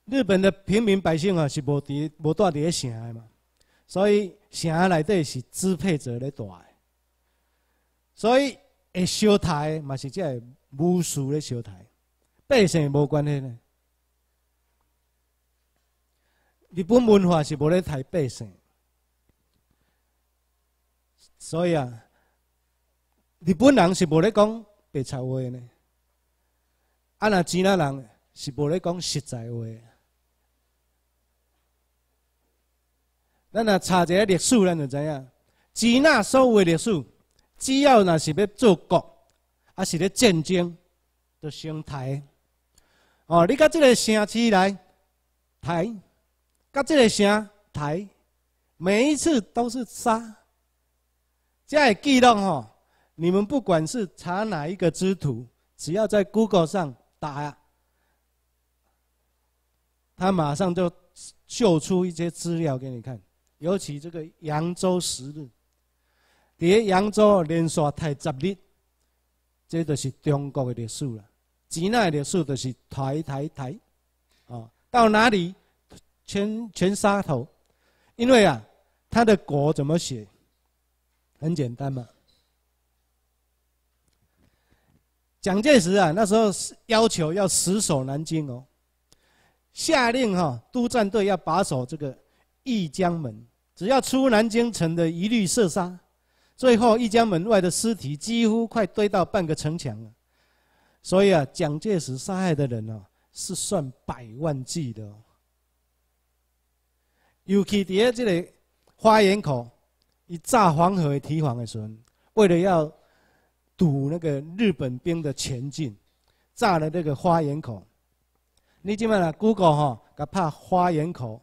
日本的平民百姓啊，是无伫无住伫咧城的嘛。所以，城内底是支配者咧住的。所以。会烧台嘛是即个武师咧烧台，百姓无关系呢。日本文化是无咧害百姓，所以啊，日本人是无咧讲白潮话呢。啊，那吉纳人是无咧讲实在话。咱若查一下历史，咱就知影吉纳所谓的历史。只要那是要做国，还是咧战争，都成台。哦，你甲这个城市来台，甲这个城台，每一次都是杀。这记录吼，你们不管是查哪一个之徒，只要在 Google 上打，他马上就秀出一些资料给你看。尤其这个扬州十日。在扬州连续抬十日，这就是中国的历史了。只那历史就是抬抬抬，哦，到哪里全全杀头，因为啊，他的国怎么写？很简单嘛。蒋介石啊，那时候要求要死守南京哦，下令哈，督战队要把守这个挹江门，只要出南京城的，一律射杀。最后，一家门外的尸体几乎快堆到半个城墙了。所以啊，蒋介石杀害的人啊，是算百万计的。尤其在这个花园口，以炸黄河堤防的时，为了要堵那个日本兵的前进，炸了这个花园口。你知吗？Google 哈，它怕花园口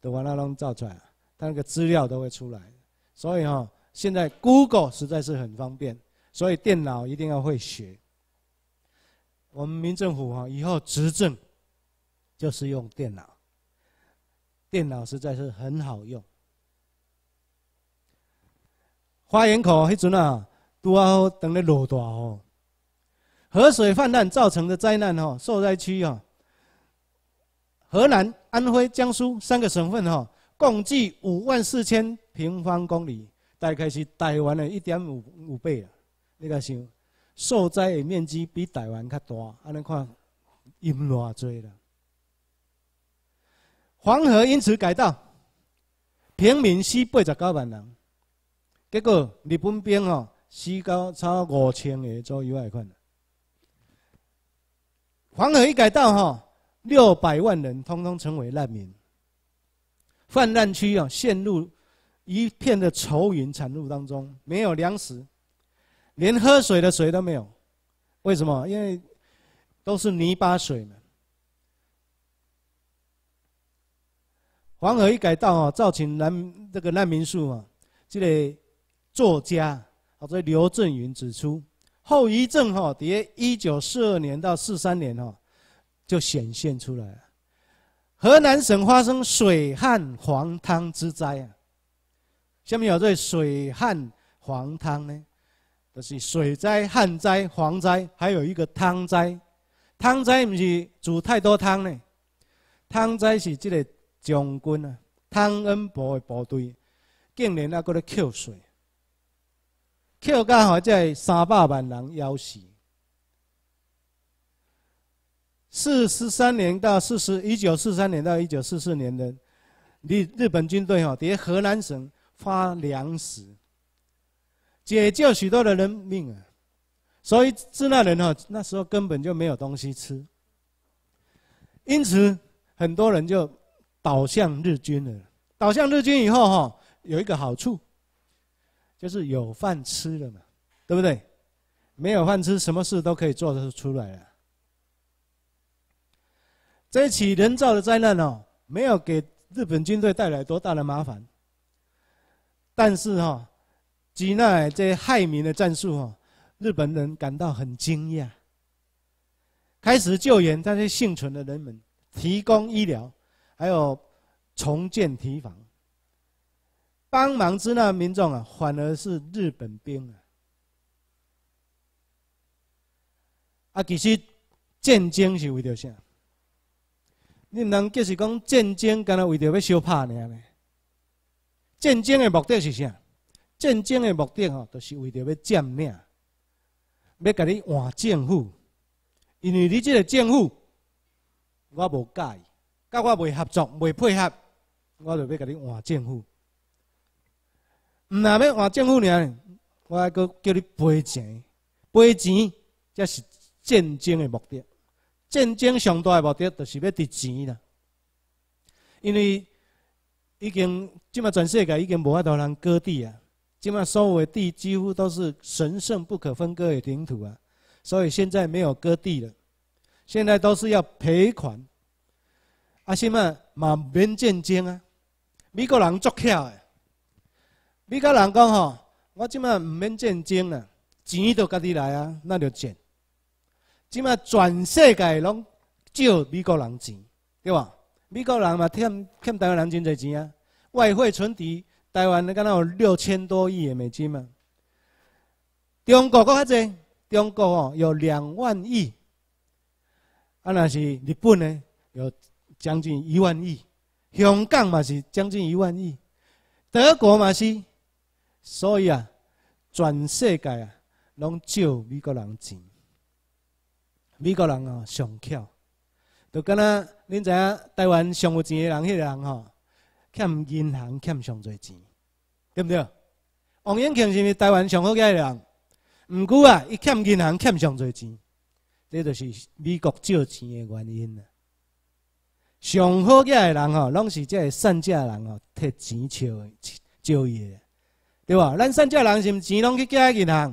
的王大龙造出来，它那个资料都会出来。所以哈。现在 Google 实在是很方便，所以电脑一定要会学。我们民政府啊，以后执政，就是用电脑。电脑实在是很好用。花园口迄阵啊，拄好等咧落大雨，河水泛滥造成的灾难哦，受灾区哦。河南、安徽、江苏三个省份哦，共计五万四千平方公里。大概是台湾的一点五五倍啊！你敢想受灾的面积比台湾较大，安尼看淹偌济了。黄河因此改道，平民死八十九万人，结果日本兵哦死高超五千个左右，来尼看黄河一改道吼，六百万人统统成为难民，泛滥区啊陷入。一片的愁云惨雾当中，没有粮食，连喝水的水都没有。为什么？因为都是泥巴水嘛。黄河一改道啊，造成难这个难民数啊。这个作家啊，这刘震云指出，后遗症哈，在一九四二年到四三年哦，就显现出来了。河南省发生水旱黄汤之灾啊。下面叫做水旱蝗汤呢？就是水灾、旱灾、蝗灾，还有一个汤灾。汤灾不是煮太多汤呢？汤灾是这个将军啊，汤恩伯的部队，竟然还过来扣水，扣刚好在三百万人要死。四十三年到四十一九四三年到一九四四年的，日日本军队哈，在河南省。发粮食，解救许多的人命啊！所以支那人哈那时候根本就没有东西吃，因此很多人就倒向日军了。倒向日军以后哈，有一个好处，就是有饭吃了嘛，对不对？没有饭吃，什么事都可以做得出来了。这起人造的灾难哦，没有给日本军队带来多大的麻烦。但是哈，基那这害民的战术哈，日本人感到很惊讶。开始救援那些幸存的人们，提供医疗，还有重建堤防，帮忙支那民众啊，反而是日本兵啊。啊，其实战争是为了啥？你们就是讲战争干呐为着要相拍尔呢？战争的目的是啥？战争的目的吼，就是为着要占名，要甲你换政府。因为你这个政府，我无介，甲我未合作、未配合，我就要甲你换政府。唔，那要换政府呢？我还佫叫你赔钱，赔钱，这是战争的目的。战争上大的目的，就是要得钱啦。因为已经，即马全世界已经无法度让割地啊！即马有的地几乎都是神圣不可分割的领土啊，所以现在没有割地了。现在都是要赔款，啊，什嘛免战争啊？美国人作巧的，美国人讲吼，我即马唔免战争啦，钱都家己来啊，那就钱。即马全世界拢借美国人钱，对吧？美国人嘛欠欠台湾人真侪钱啊，外汇存底台湾敢那有六千多亿的美金嘛，中国搁较侪，中国哦有两万亿，啊若是日本呢有将近一万亿，香港嘛是将近一万亿，德国嘛是，所以啊，全世界啊拢借美国人钱，美国人啊上翘。就敢若恁知影台湾上有钱诶人，迄个人吼，欠银行欠上侪钱，对毋对？王永庆是毋是台湾上好嘅人？毋过啊，伊欠银行欠上侪钱，这就是美国借钱诶原因啊。上好的人吼，拢是即个善价人吼，摕钱借，借的，对吧？咱善价人是毋钱拢去借银行，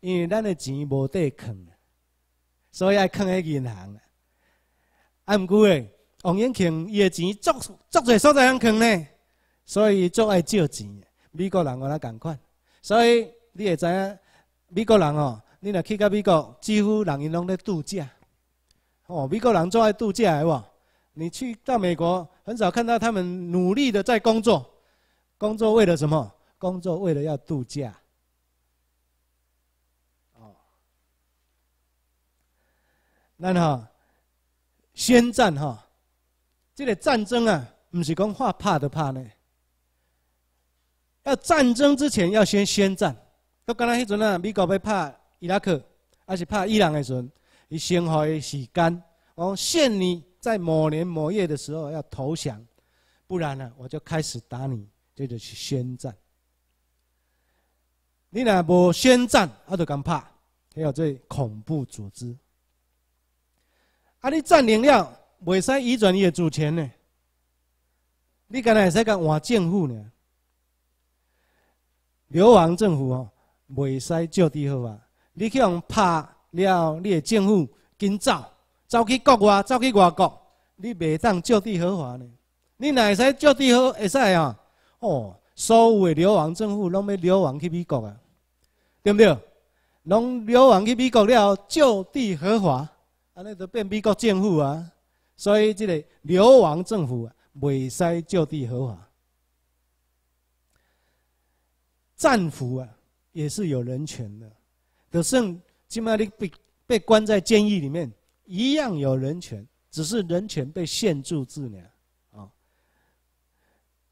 因为咱诶钱无底藏，所以爱藏喺银行。啊毋过诶，王永庆伊诶钱足足侪所在通穷呢，所以足爱借钱。美国人和来共款，所以你会知影美国人哦，你若去到美国，几乎人因拢咧度假。哦，美国人足爱度假诶话，你去到美国很少看到他们努力的在工作，工作为了什么？工作为了要度假。哦，那好。宣战哈，这个战争啊，唔是讲话怕就怕呢。要战争之前要先宣战。都刚才迄阵啊，美国要怕伊拉克，还是怕伊朗的阵，伊先花时间，我限你在某年某月的时候要投降，不然呢，我就开始打你，这就是宣战。你若无宣战，我就敢怕，还有这恐怖组织。啊！你占领了，袂使移转伊的主权呢？你干若会使甲换政府呢？流亡政府哦，袂使就地合法。你去互拍了，你的政府紧走，走去国外，走去外国，你袂当就地合法呢？你哪会使就地合法？会使啊！哦，所有的流亡政府拢要流亡去美国啊？对毋对？拢流亡去美国了后，就地合法。啊，那都被美国政府啊，所以这个流亡政府啊，未使就地合法。战俘啊，也是有人权的，可是即码你被被关在监狱里面，一样有人权，只是人权被限住制了啊。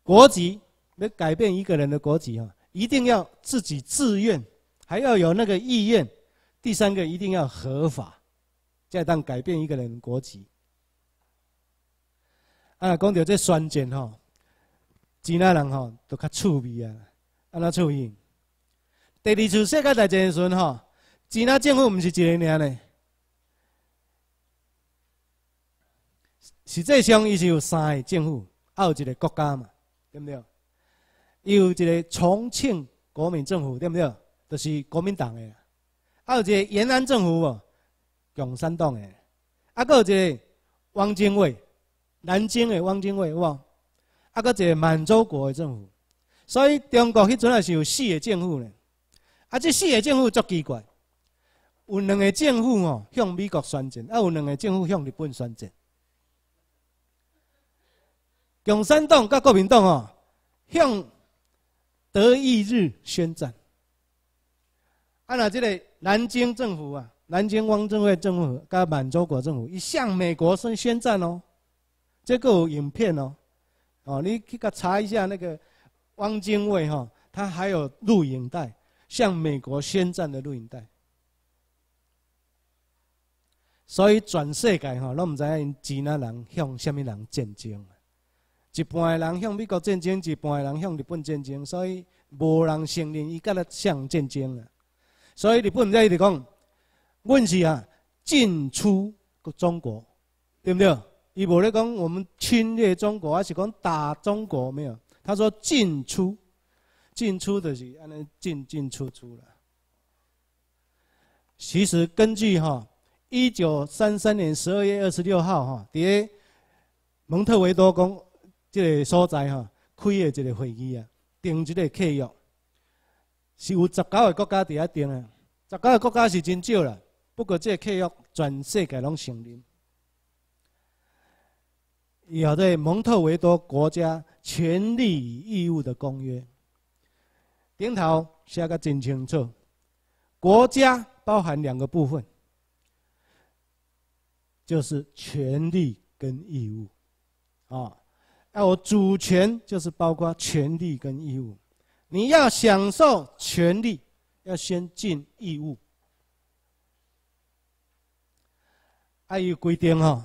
国籍，要改变一个人的国籍啊，一定要自己自愿，还要有那个意愿，第三个一定要合法。才会当改变一个人国籍。啊，讲到这宣战吼，几那人吼都较趣味啊？安怎趣味？第二次世界大战时阵吼，几那政府毋是一个尔咧。实际上，伊是有三个政府，还有一个国家嘛，对不对？伊有一个重庆国民政府，对不对？就是国民党的，还有一个延安政府，无？共产党诶，啊，搁一个汪精卫，南京诶汪精卫，哇，啊，搁一个满洲国诶政府，所以中国迄阵也是有四个政府呢。啊，这四个政府足奇怪，有两个政府吼向美国宣战，啊，有两个政府向日本宣战，共产党甲国民党吼向德意日宣战，啊，那即个南京政府啊。南京汪精卫政府、跟满洲国政府，已向美国宣宣战咯。这个有影片咯，哦，你去噶查一下那个汪精卫哈，他还有录影带向美国宣战的录影带。所以全世界哈，拢毋知因几呐人向什么人战争，一半的人向美国战争，一半的人向日本战争，所以无人承认伊噶咧向战争了。所以日本在伊直讲。问题是啊，进出个中国，对不对？伊无咧讲我们侵略中国，还是讲打中国没有？他说进出，进出的是安尼进进出出了。其实根据哈，一九三三年十二月二十六号哈，诶蒙特维多公这个所在哈开的一个会议啊，订一个契约，是有十九个国家伫遐订啊，十九个国家是真少啦。不过，这契约转世，该拢承认。以后的《蒙特维多国家权利与义务的公约》，顶头写个真清楚，国家包含两个部分，就是权利跟义务，啊，啊，我主权就是包括权利跟义务，你要享受权利，要先尽义务。爱有规定哈，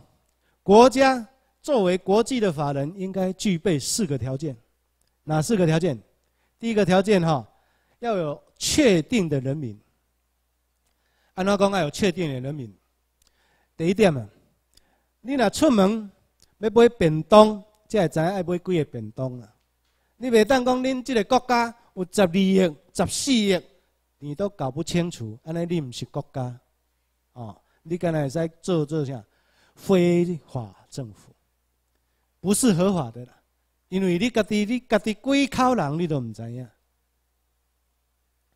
国家作为国际的法人，应该具备四个条件。哪四个条件？第一个条件哈，要有确定的人民。安那讲要有确定的人民。第一点啊，你若出门要买便当，才会知要买几个便当啊。你袂当讲恁这个国家有十二亿、十四亿，你都搞不清楚，安尼你唔是国家。你刚才在做做啥？非法政府不是合法的啦，因为你家己你家己几口人你都毋知影。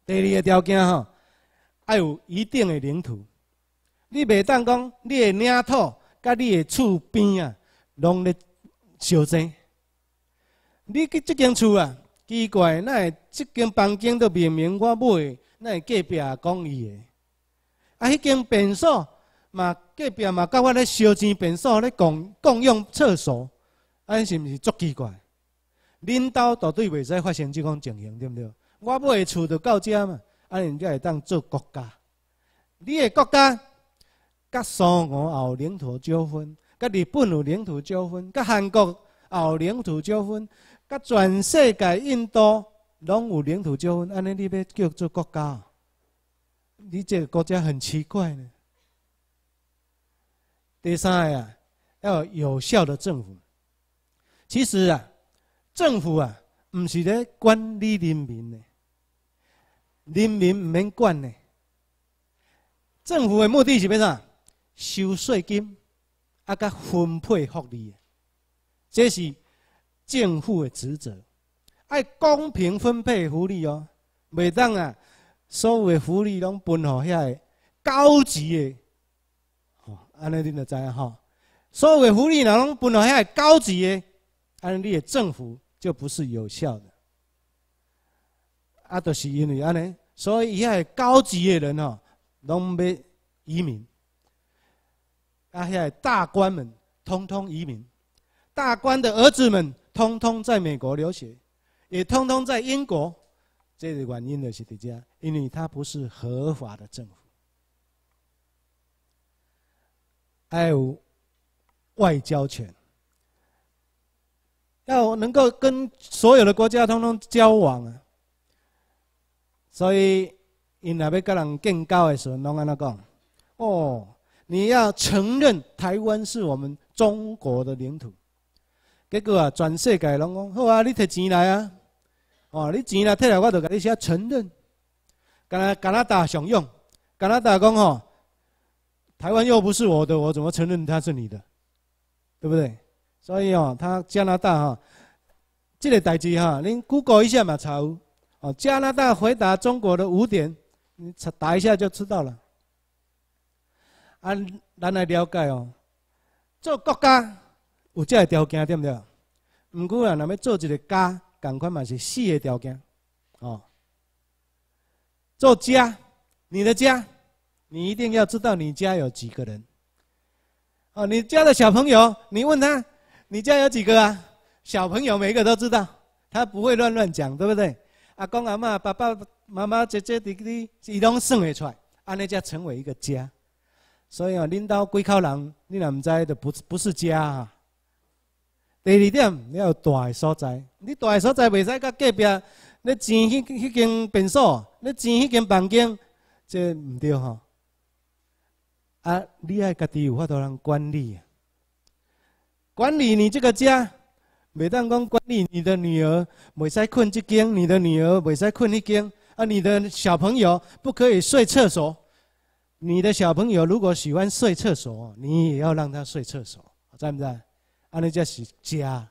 第二个条件吼，要有一定的领土，你袂当讲你的领土甲你的厝边啊，拢在相争。你去即间厝啊，奇怪，那会即间房间都明明我买，那会隔壁讲伊的，啊，迄间便所。嘛，隔壁嘛，甲我咧烧钱便所咧共共用厕所，安是毋是足奇怪？恁兜绝对袂使发生即款情形，对毋对？我买厝就到遮嘛，安尼才会当做国家。你的国家甲苏、俄有领土纠纷，甲日本有领土纠纷，甲韩国有领土纠纷，甲全世界印度拢有领土纠纷，安尼你要叫做国家？你这个国家很奇怪呢。第三个啊，要有效的政府。其实啊，政府啊，唔是咧管理人民的，人民唔免管的。政府的目的是咩啥？收税金，啊，甲分配福利，这是政府的职责。要公平分配福利哦，袂当啊，所有的福利拢分予遐个高级的。安尼就知灾吼，所有福利农本来遐高级的安利的政府就不是有效的，啊，就是因为安尼，所以遐高级的人吼，拢要移民，啊，遐大官们通通移民，大官的儿子们通通在美国留学，也通通在英国，这个原因呢，是的家，因为他不是合法的政府。还有外交权，要能够跟所有的国家通通交往啊。所以，因那边跟人更高的时，候，拢安娜讲：“哦，你要承认台湾是我们中国的领土。”结果啊，全世界拢讲：“好啊，你摕钱来啊！哦，你钱来摕来，我就跟你写承认。”加拿大想用，加拿大讲：“哦。”台湾又不是我的，我怎么承认他是你的，对不对？所以哦，他加拿大哈，这个代志哈，您 Google 一下嘛，查哦。加拿大回答中国的五点，你查打一下就知道了。啊，咱来了解哦。做国家有这条件，对不对？唔过啊，若要做一个家，赶款嘛是四个条件。哦，做家，你的家。你一定要知道你家有几个人。哦，你家的小朋友，你问他，你家有几个啊？小朋友每一个都知道，他不会乱乱讲，对不对？阿公阿妈、爸爸妈妈、姐姐弟弟，伊拢算会出，来，安尼才成为一个家。所以哦，恁兜几口人，你若唔知的，不不是家。第二点，你要大个所在，你大个所在袂使到隔壁，你占迄迄间民宿，你占迄间房间，这毋对吼。啊，你爱家己有法多人管理，管理你这个家。每当讲管理你的女儿，袂使困一间，你的女儿袂使困一间。啊，你的小朋友不可以睡厕所。你的小朋友如果喜欢睡厕所，你也要让他睡厕所，在不在？啊，那叫是家，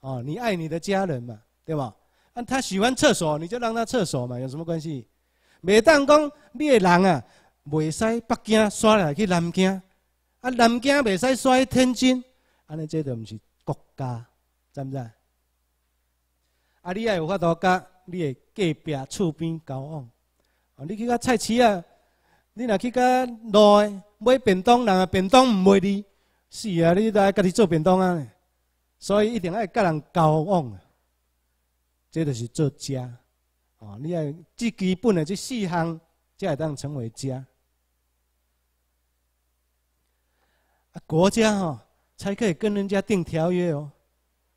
哦，你爱你的家人嘛，对吧？啊，他喜欢厕所，你就让他厕所嘛，有什么关系？每当讲猎人啊。袂使北京刷来去南京，啊南京袂使刷去天津，安尼这都毋是国家，知毋知？啊，你爱有法度甲你的隔壁厝边交往，啊，你去甲菜市啊，你若去甲路诶买便当，人啊便当毋卖你，是啊，你来家己做便当啊。所以一定爱甲人交往，这着是做家。哦，你爱最基本的这四项才会当成为家。国家哈才可以跟人家订条约哦，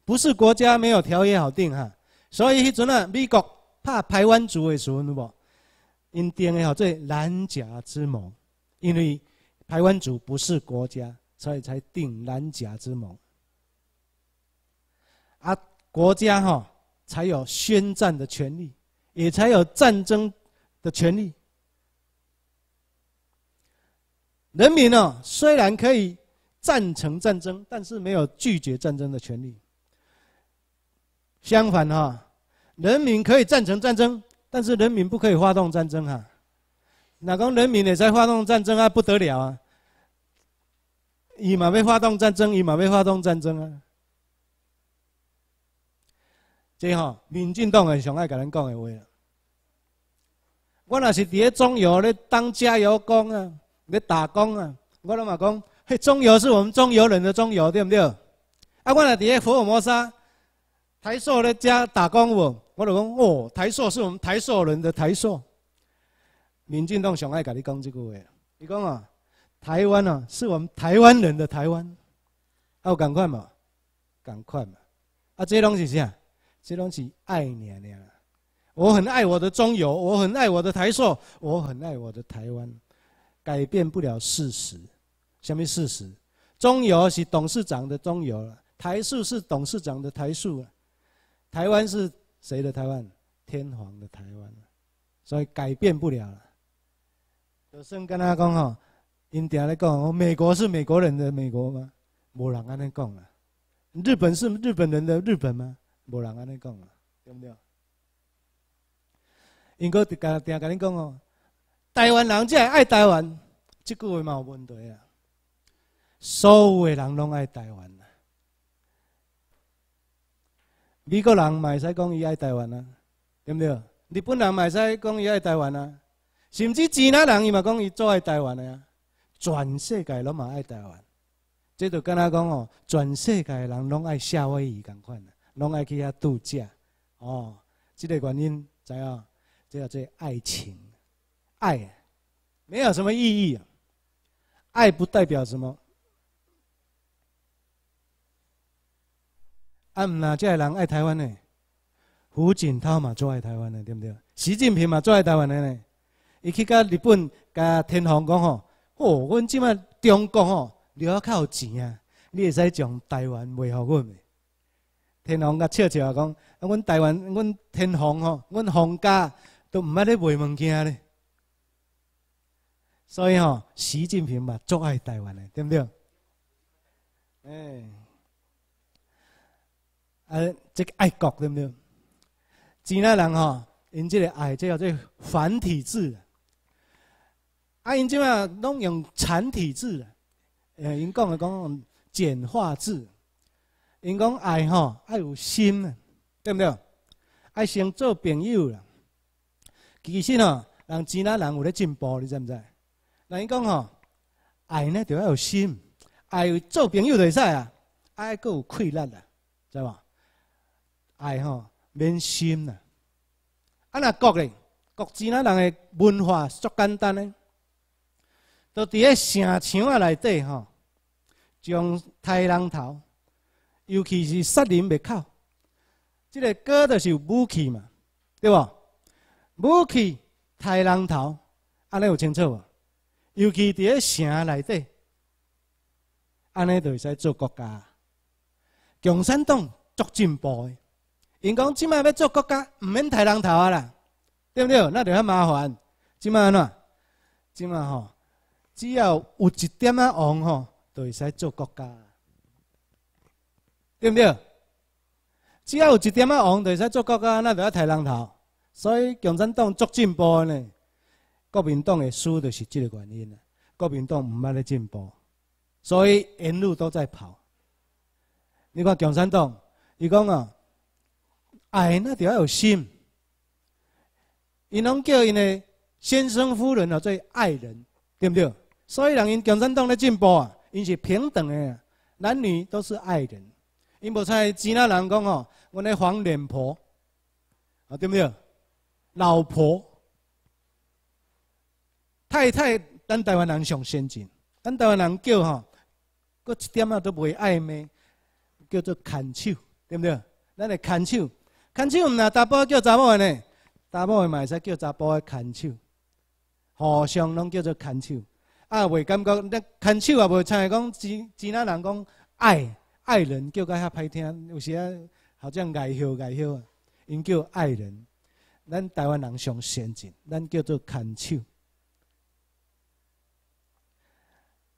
不是国家没有条约好订哈，所以迄阵啊，美国怕台湾族的时分，无因订的号做南夹之盟，因为台湾族不是国家，所以才订南夹之盟。啊，国家哈才有宣战的权利，也才有战争的权利。人民哦，虽然可以。赞成战争，但是没有拒绝战争的权利。相反啊，人民可以赞成战争，但是人民不可以发动战争啊！哪讲人民也在发动战争啊，不得了啊！伊嘛要发动战争，伊嘛要发动战争啊！这后，民进党也上爱跟咱讲的话我若是伫咧中药咧当加油工啊，咧打工啊，我拢嘛讲。嘿，中油是我们中油人的中油，对不对？啊，我来底下福尔摩沙，台塑咧家打工我，我老讲哦，台塑是我们台塑人的台塑。林总统想爱跟你讲这个话，你讲啊，台湾啊，是我们台湾人的台湾。好，赶快嘛，赶快嘛。啊，这东西是啊，这东西爱你啊，我很爱我的中油，我很爱我的台塑，我很爱我的台湾。改变不了事实。什么事实？中油是董事长的中油了，台塑是董事长的台塑了，台湾是谁的台湾？天皇的台湾所以改变不了了。有生跟他讲哦，因底下咧讲，美国是美国人的美国吗？无人安尼讲啊。日本是日本人的日本吗？无人安尼讲啊，对不对？因哥直家听，跟恁讲哦，台湾人只爱台湾，即句话嘛有问题啊。所有的人拢爱台湾啊！美国人嘛会使讲伊爱台湾啊，对不对？日本人嘛会使讲伊爱台湾啊，甚至其他人伊嘛讲伊最爱台湾的啊，全世界拢嘛爱台湾。这就跟他讲哦，全世界的人拢爱夏威夷同款啊，拢爱去遐度假。哦，这个原因，知啊？这叫做爱情，爱没有什么意义，爱不代表什么。啊，毋啦，即个人爱台湾呢，胡锦涛嘛最爱台湾呢，对毋对？习近平嘛最爱台湾呢，伊去甲日本甲天皇讲吼：“哦，阮即次中国吼了较有钱啊，你会使将台湾卖互阮袂？”天皇甲笑笑讲：“啊，阮台湾，阮天皇吼，阮皇家都毋爱咧卖物件咧。所以吼，习近平嘛最爱台湾呢，对毋对？哎。呃，这个爱国对不对？钱纳人吼，因这个爱最叫做繁体字，啊，因即马拢用繁体字。呃，因讲个讲简化字，因讲爱吼爱有心，对不对？爱先做朋友啦。其实吼，人钱纳人有咧进步，你知不知？人因讲吼，爱呢就要有心，爱做朋友就会使啊，爱够有毅力啊，知无？爱吼，免心啦。啊，那国咧，国之呐人的文化足简单嘅，都伫喺城墙啊内底吼，将杀人头，尤其是杀人灭口，即个哥就是武器嘛，对不？武器杀人头，安尼有清楚无？尤其伫喺城内底，安尼就会使做国家，共产党足进步。因讲即卖要做国家，毋免抬人头啊啦，对毋对？那就要麻烦。即卖安怎？即卖吼，只要有一点仔红吼，就会使做国家，对毋对？只要有一点仔红，就会使做国家，那就要抬人头。所以共产党足进步呢，国民党会输就是即个原因啊。国民党毋爱咧进步，所以沿路都在跑。你看共产党，伊讲啊。爱那就要有心，因拢叫因的先生、夫人啊做爱人，对不对？所以人因共产党咧进步啊，因是平等的，男女都是爱人。因无像其他人讲吼，我咧黄脸婆，啊对不对？老婆、太太，咱台湾人上先进，咱台湾人叫吼，佫一点啊都袂暧昧，叫做牵手，对不对？咱来牵手。牵手毋若查甫叫查某的呢？查某的嘛会使叫查甫的牵手，互相拢叫做牵手。啊，袂感觉那牵手也袂像讲，只只那人讲爱爱人叫较遐歹听，有时啊好像外号外号啊，因叫爱人。咱台湾人上先进，咱叫做牵手。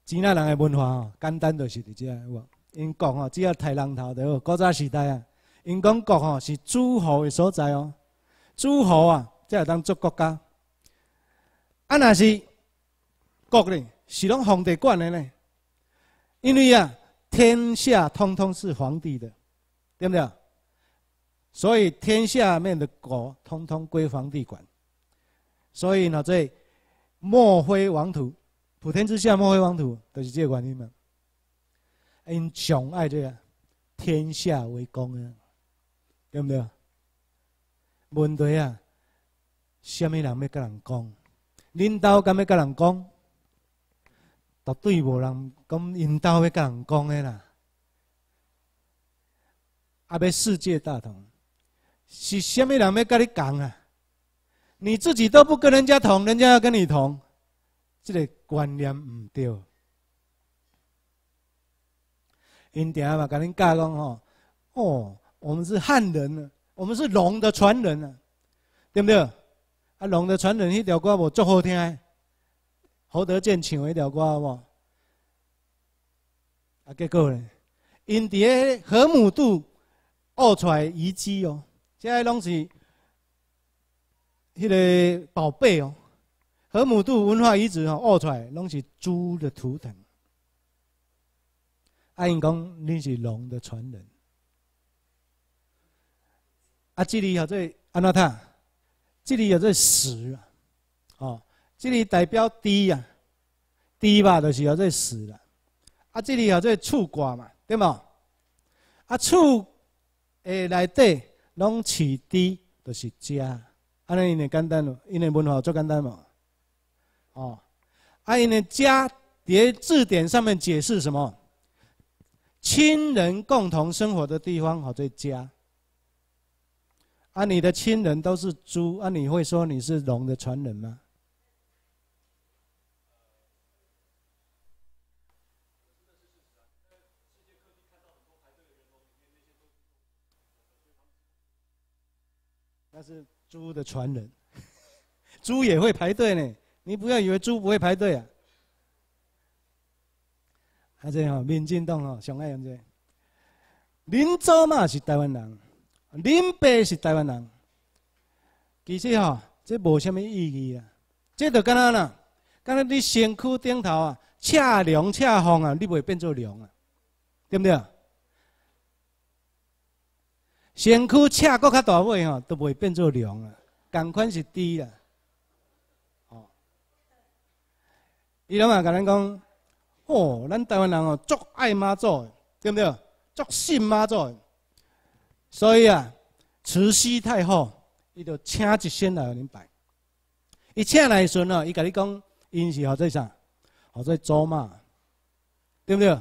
只那人的文化简单就是伫只，因讲吼，只要剃人头就好。古早时代啊。因讲国吼是诸侯的所在哦，诸侯啊，才个当做国家。啊，那是国呢，是拢皇帝管的呢，因为啊，天下通通是皇帝的，对不对？所以天下面的国通通归皇帝管。所以呢，这莫非王土，普天之下莫非王土，就是这个原因嘛？因宠爱这个天下为公啊。对不对？问题啊，什么人要跟人讲？领导敢要跟人讲？绝对无人讲，领导要跟人讲的啦。啊，要世界大同，是什么人要跟你讲啊？你自己都不跟人家同，人家要跟你同，这个观念唔对。因爹嘛，甲恁教讲吼，哦。我们是汉人呢，我们是龙的传人呢，对不对？啊，龙的传人一条歌，我最后天侯德健唱一条歌，好不好？啊，结果呢，因在河姆渡挖出来遗迹哦，现在拢是那个宝贝哦，河姆渡文化遗址哦，挖出来拢是猪的图腾。阿英讲，你是龙的传人。啊，这里有这安娜塔，这里有这石，哦，这里代表地啊，地吧，就是有这石啦。啊，这里有这厝瓜嘛，对冇？啊，厝诶内底拢起地，就是家，安尼有点简单咯，因为文化最简单嘛。哦，啊，因为家，字典上面解释什么？亲人共同生活的地方，好在家。啊，你的亲人都是猪啊？你会说你是龙的传人吗？那是猪的传人，猪也会排队呢。你不要以为猪不会排队啊。这样、哦，林进栋哦，相爱永在。林州嘛是台湾人。林北是台湾人，其实吼这无什么意义啊。这就干哪呢？刚才你身躯顶头啊，赤凉赤风啊，你袂变做凉啊？对不对？身躯赤搁较大尾吼都袂变做凉啊。同款是猪啊。哦，伊拢啊，甲咱讲，哦，咱台湾人哦，足爱妈做，对不对？足信妈做。所以啊，慈禧太后伊就请一仙来恁拜。伊请来时阵哦，伊甲你讲，因是何做啥？何做祖妈？对不对？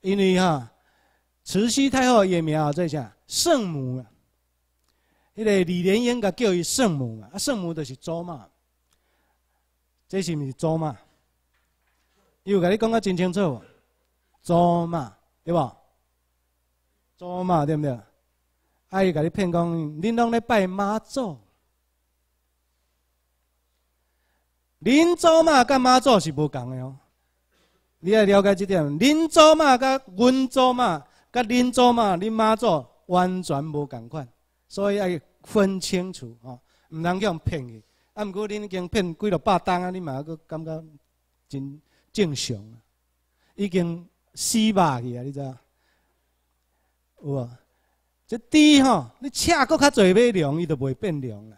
因为哈，慈禧太后也名何做啥？圣母啊！迄个李莲英甲叫伊圣母啊圣母就是祖妈。这是毋是祖妈？有甲你讲个真清楚，祖妈对无？祖玛对不对？啊，伊甲你骗讲，恁拢咧拜妈祖，恁祖玛甲妈祖是无共的哦。你要了解即点，恁祖玛甲阮祖玛，甲恁祖玛，恁妈祖完全无共款，所以爱分清楚哦，毋通叫人骗去。毋过恁已经骗几落百单啊，你嘛还佫感觉真正常，已经死肉去啊，你知道？有啊，这猪吼，你吃够较侪买粮，伊就袂变粮啦。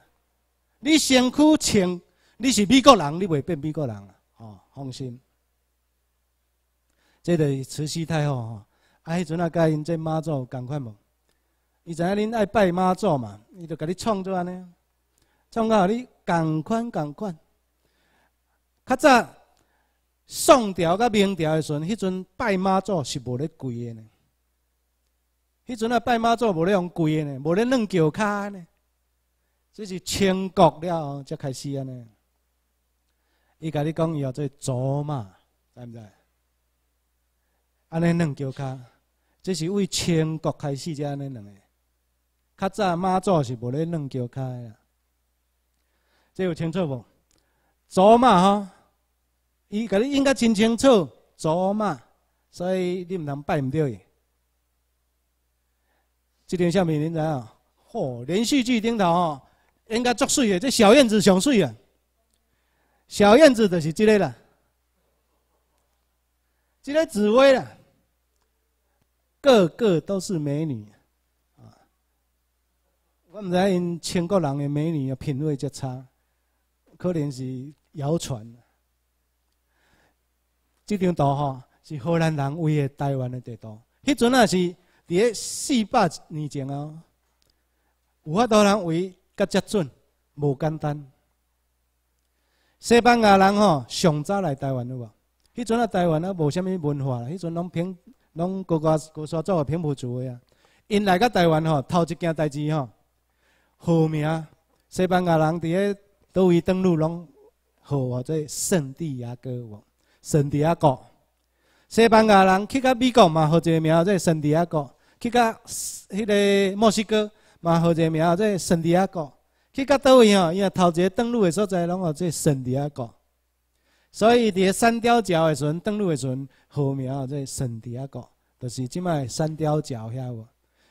你身躯穿，你是美国人，你袂变美国人啦。吼，放心。即个慈禧太后吼，啊，迄阵啊，甲因这妈祖共款无？伊知影恁爱拜妈祖嘛，伊就甲你创做安尼，创到你共款共款。较早宋朝甲明朝的时阵，迄阵拜妈祖是无咧贵的呢。迄阵啊，拜妈祖无咧用跪呢，无咧软脚脚呢。这是清国了后才开始安尼。伊甲你讲伊后做祖玛，知毋知？安尼弄脚骹这是为清国开始才安尼两个。较早妈祖是无咧软脚脚啦，这有清楚无？祖玛吼，伊甲你应该真清楚祖玛，所以你毋通拜毋对伊。今天下面人才啊，嚯，连续剧顶头哦，应该作水诶，这小燕子上水啊，小燕子就是这个啦。这个紫薇啦，个个都是美女啊。我毋知因千国人的美女啊品味较差，可能是谣传。这张图吼是荷兰人为诶台湾的地图，迄阵啊是。伫咧四百年前哦，有法度人为甲接准，无简单。西班牙人吼上早来台湾了无？迄阵啊，台湾啊无虾米文化，迄阵拢平拢各个各所做平埔族个啊。因来甲台湾吼头一件代志吼，号名西班牙人伫咧倒位登陆，拢号者圣地亚哥，圣地亚哥。西班牙人去甲美国嘛，号个名做圣地亚哥。去到迄个墨西哥嘛，好一个名，做圣地亚哥。去到倒位吼，伊若头一个登陆的所在，拢学做圣地亚哥。所以伫山雕桥的时阵，登陆的时阵，好名做圣地亚哥，就是即卖山雕桥遐。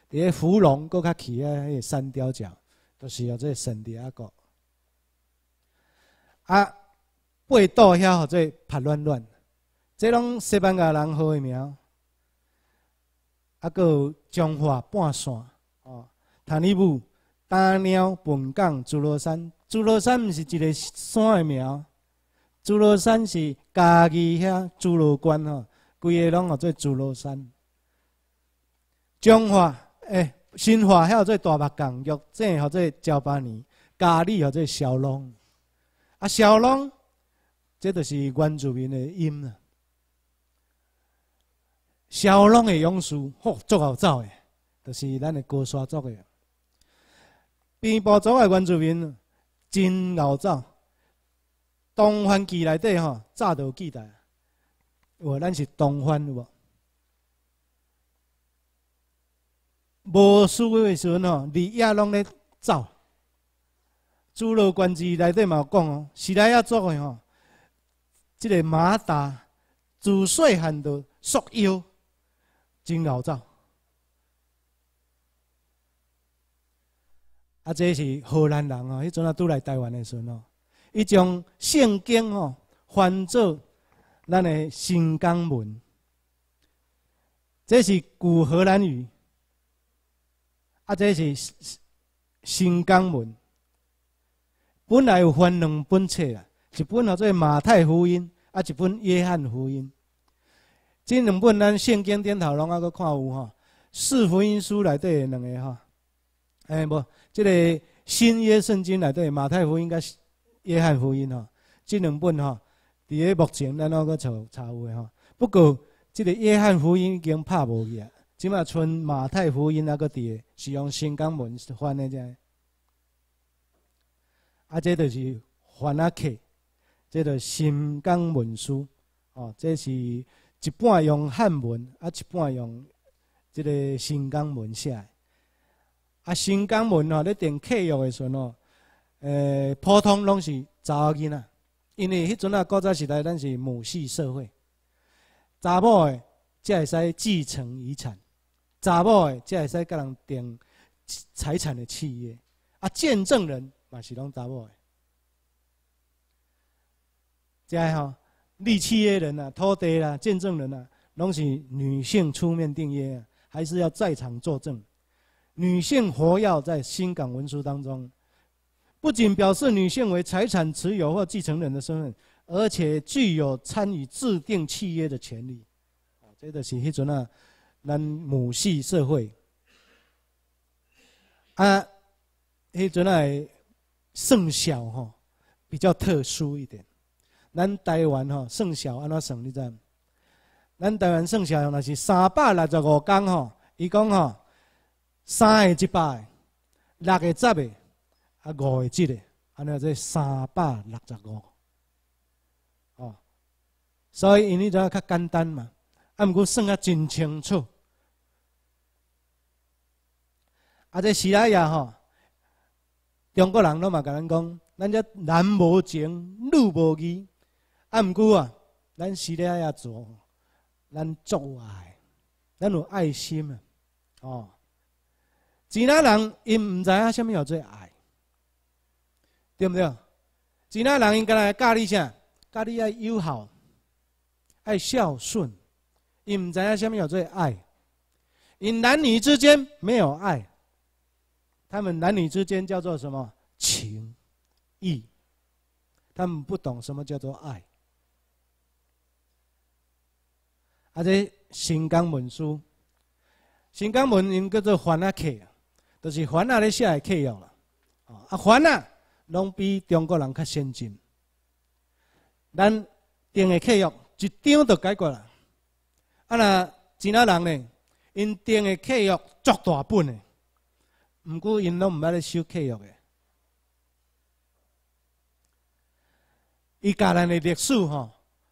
伫芙蓉，搁较起啊，山雕桥，就是有做圣地亚哥。啊，八岛遐学做帕乱乱，即拢西班牙人好个名。啊，个彰化半山哦，塔里木丹鸟本港、朱罗山，朱罗山毋是一个山的名，朱罗山是家己遐朱罗关吼，规个拢号做朱罗山。彰化诶，新化遐做大白港，玉正号做蕉巴尼，嘉义号做小龙，啊小龙，这都是原住民的音啊。骁龙的勇士，好足好走的，就是咱的高山族的。平埔族的原住民真好走，东汉记内底吼早就有记载，有为咱是东汉有无？无输的时阵吼，日夜拢咧走。朱老官志内底嘛讲哦，是来也足的吼，即个马达自细汉就缩腰。真老早，啊，这是荷兰人哦。迄阵啊，拄来台湾的时阵哦，伊将圣经哦翻做咱的新港文。这是古荷兰语，啊，这是新港文。本来有翻两本册啊，一本叫做《马太福音》，啊，一本《约翰福音》。即两本咱圣经顶头拢还阁看有吼，四福音书内底两个吼，哎无，即个新约圣经内底马太福音甲约翰福音吼，即两本吼，伫咧目前咱还阁查查有诶吼。不过即个约翰福音已经拍无去啊，即嘛剩马太福音那伫诶，是用新港文翻诶，遮。啊，即就是《翻阿克》，即个新港文书哦，这是。一半用汉文，啊，一半用即个新疆文写。啊，新疆文哦，咧定契约的时阵吼，呃，普通拢是查某囡仔，因为迄阵啊，古早时代咱是母系社会，查某诶才会使继承遗产，查某诶才会使甲人定财产的契约，啊，见证人嘛是拢查某诶，再吼。立契约人呐、托地啦、见证人呐，拢是女性出面订约，还是要在场作证。女性活跃在新港文书当中，不仅表示女性为财产持有或继承人的身份，而且具有参与制定契约的权利。啊，这个是迄阵啊，咱母系社会。啊，迄阵啊圣小吼比较特殊一点。咱台湾吼算小安怎算？你知？咱台湾算小，那是三百六十五天吼。伊讲吼，三个一百，六个十的，啊五个一的，安尼即三百六十五。哦，所以伊呢就较简单嘛，啊毋过算啊真清楚。啊这时来呀吼，中国人拢嘛甲咱讲，咱这男无情，女无义。啊毋过啊，咱时了也做，咱做爱，咱有爱心啊。哦，其他人因毋知影虾物叫做爱，对毋对？其他人因敢来教你啥？教你要友好，爱孝顺。因毋知影虾物叫做爱。因男女之间没有爱，他们男女之间叫做什么情义？他们不懂什么叫做爱。啊！这新疆文书，新疆文因叫做仔契字，就是番仔咧写的契约啦。啊，番仔拢比中国人较先进。咱订的契约一张就解决啦。啊，那吉若人呢？因订的契约足大本的，唔过因拢唔捌咧收契约的。伊教咱的历史吼，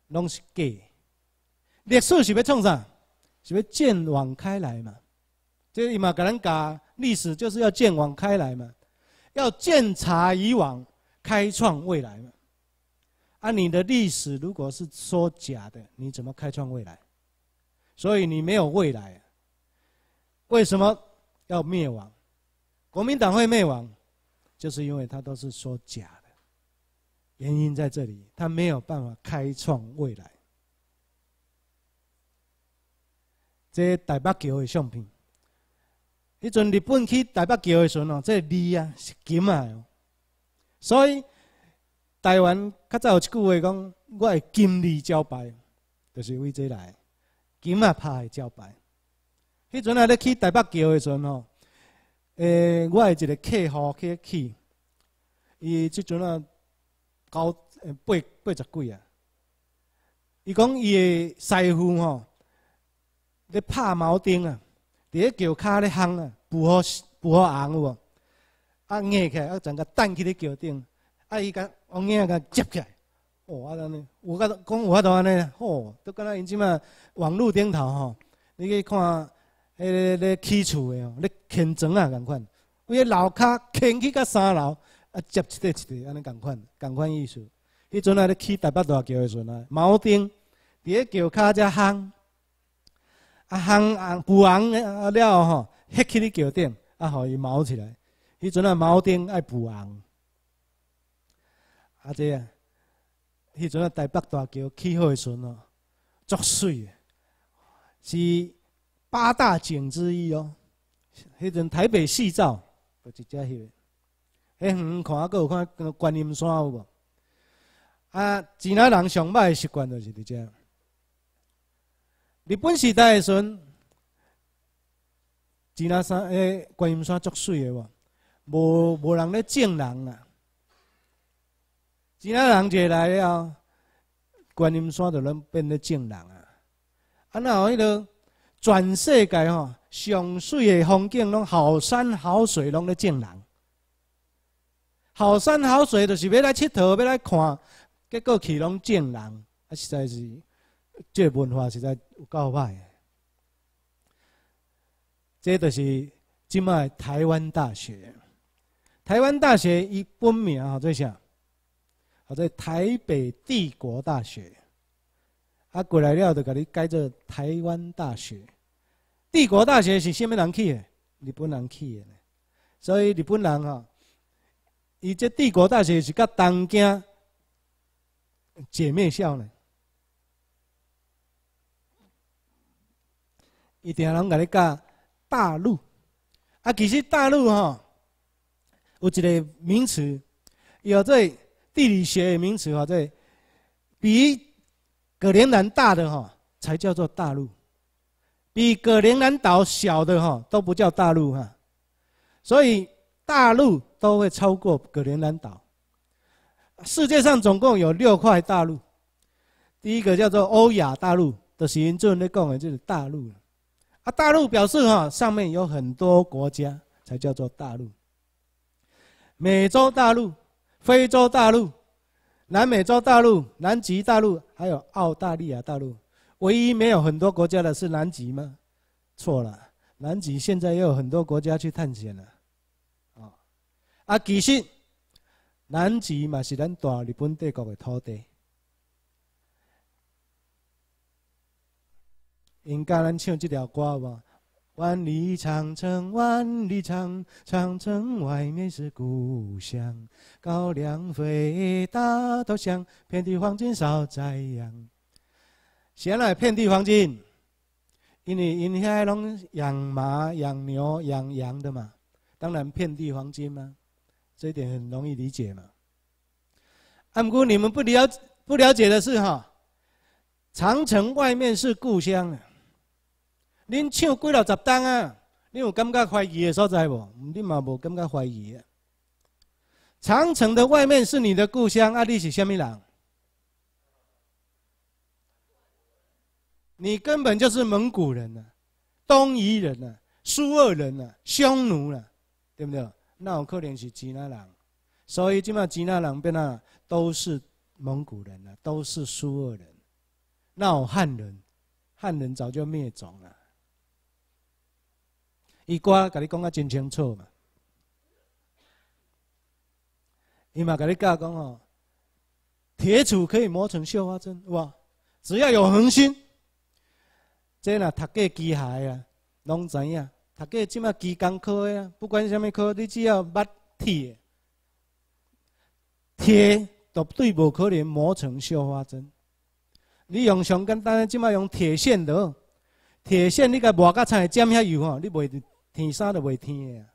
拢是假。历史是别创啥，是别剑网开来嘛？这嘛可能讲历史就是要建网开来嘛，要建察以往，开创未来嘛。啊，你的历史如果是说假的，你怎么开创未来？所以你没有未来。为什么要灭亡？国民党会灭亡，就是因为他都是说假的，原因在这里，他没有办法开创未来。这台北桥的相片，迄阵日本去台北桥的时阵哦，这字啊是金啊，所以台湾较早有一句话讲，我的金字招牌，就是为这来，金啊拍的招牌。迄阵啊，咧去台北桥的时阵哦，诶，我的一个客户去去，伊即阵啊高八八十几啊，伊讲伊的师傅吼。咧拍铆钉啊，伫咧桥骹咧夯啊，不好不好行无啊，硬起来，啊，整个蛋去咧桥顶。啊，伊甲王硬甲接起来。哦，啊安呢，有甲讲有法度安尼。哦，都敢若因即满网络顶头吼，你去看，迄个咧起厝的吼，咧填墙啊，共款。规个楼骹填起甲三楼，啊，接一块一块，安尼共款，共款意思。迄阵啊，咧起台北大桥的时阵啊，铆钉伫咧桥骹遮夯。啊，红啊，补红了吼，黑去的桥顶，啊，互伊毛起来。迄阵啊，毛顶爱补红。啊，这啊，迄阵啊，台北大桥起好时阵哦，足水是八大景之一哦。迄阵台北四照，就一只许。遐远看啊，搁有看观音山有无？啊，即南人上歹的习惯就是伫遮。日本时代诶时阵，钱拉山诶观音山足水诶，无无人咧敬人啊。钱拉人侪来了，观音山著能变咧敬人啊。啊，那迄个全世界吼上水诶风景，拢好山好水，拢咧敬人。好山好水，就是要来佚佗，要来看，结果去拢敬人，啊，实在是。这文化实在有够坏。这就是今麦台湾大学。台湾大学伊本名吼在啥？好在台北帝国大学。啊，过来了就改做台湾大学。帝国大学是啥物人去的？日本人去呢。所以日本人哈，伊这帝国大学是甲东京姐妹校呢。一定要啷个你讲大陆啊？其实大陆哈有一个名词，有这地理学的名词哦，在比格陵兰大的哈才叫做大陆，比格陵兰岛小的哈都不叫大陆哈。所以大陆都会超过格陵兰岛。世界上总共有六块大陆，第一个叫做欧亚大陆，就是用中咧讲讲就是大陆了。啊，大陆表示哈，上面有很多国家才叫做大陆。美洲大陆、非洲大陆、南美洲大陆、南极大陆，还有澳大利亚大陆，唯一没有很多国家的是南极吗？错了，南极现在也有很多国家去探险了。啊，啊，其实南极嘛是咱大日本帝国的土地。应该咱唱这条歌吧。万里长城，万里长，长城外面是故乡。高粱肥，大豆香，遍地黄金少灾殃。先来遍地黄金，因为因遐还拢养马、养牛、养羊的嘛，当然遍地黄金嘛，这一点很容易理解嘛。阿姑，你们不了不了解的是哈，长城外面是故乡。您唱几落十档啊？你有感觉怀疑的所在无？你嘛无感觉怀疑的。长城的外面是你的故乡，啊，你是虾米人，你根本就是蒙古人呐，东夷人呐，苏俄人呐，匈奴啊，对不对？那有可能是吉纳人，所以今嘛吉纳人变啊，都是蒙古人啊，都是苏俄人，那我汉人，汉人早就灭种了。伊瓜甲你讲啊，真清楚嘛。伊嘛甲你教讲哦，铁杵可以磨成绣花针，哇！只要有恒心，这若读过机械啊，拢知影。读过即卖机工科啊，不管啥物科，你只要捌铁，铁绝对无可能磨成绣花针。你用上简单，即卖用铁线的，铁线你甲磨甲菜沾遐油吼，你袂。铁啥都未听，呀，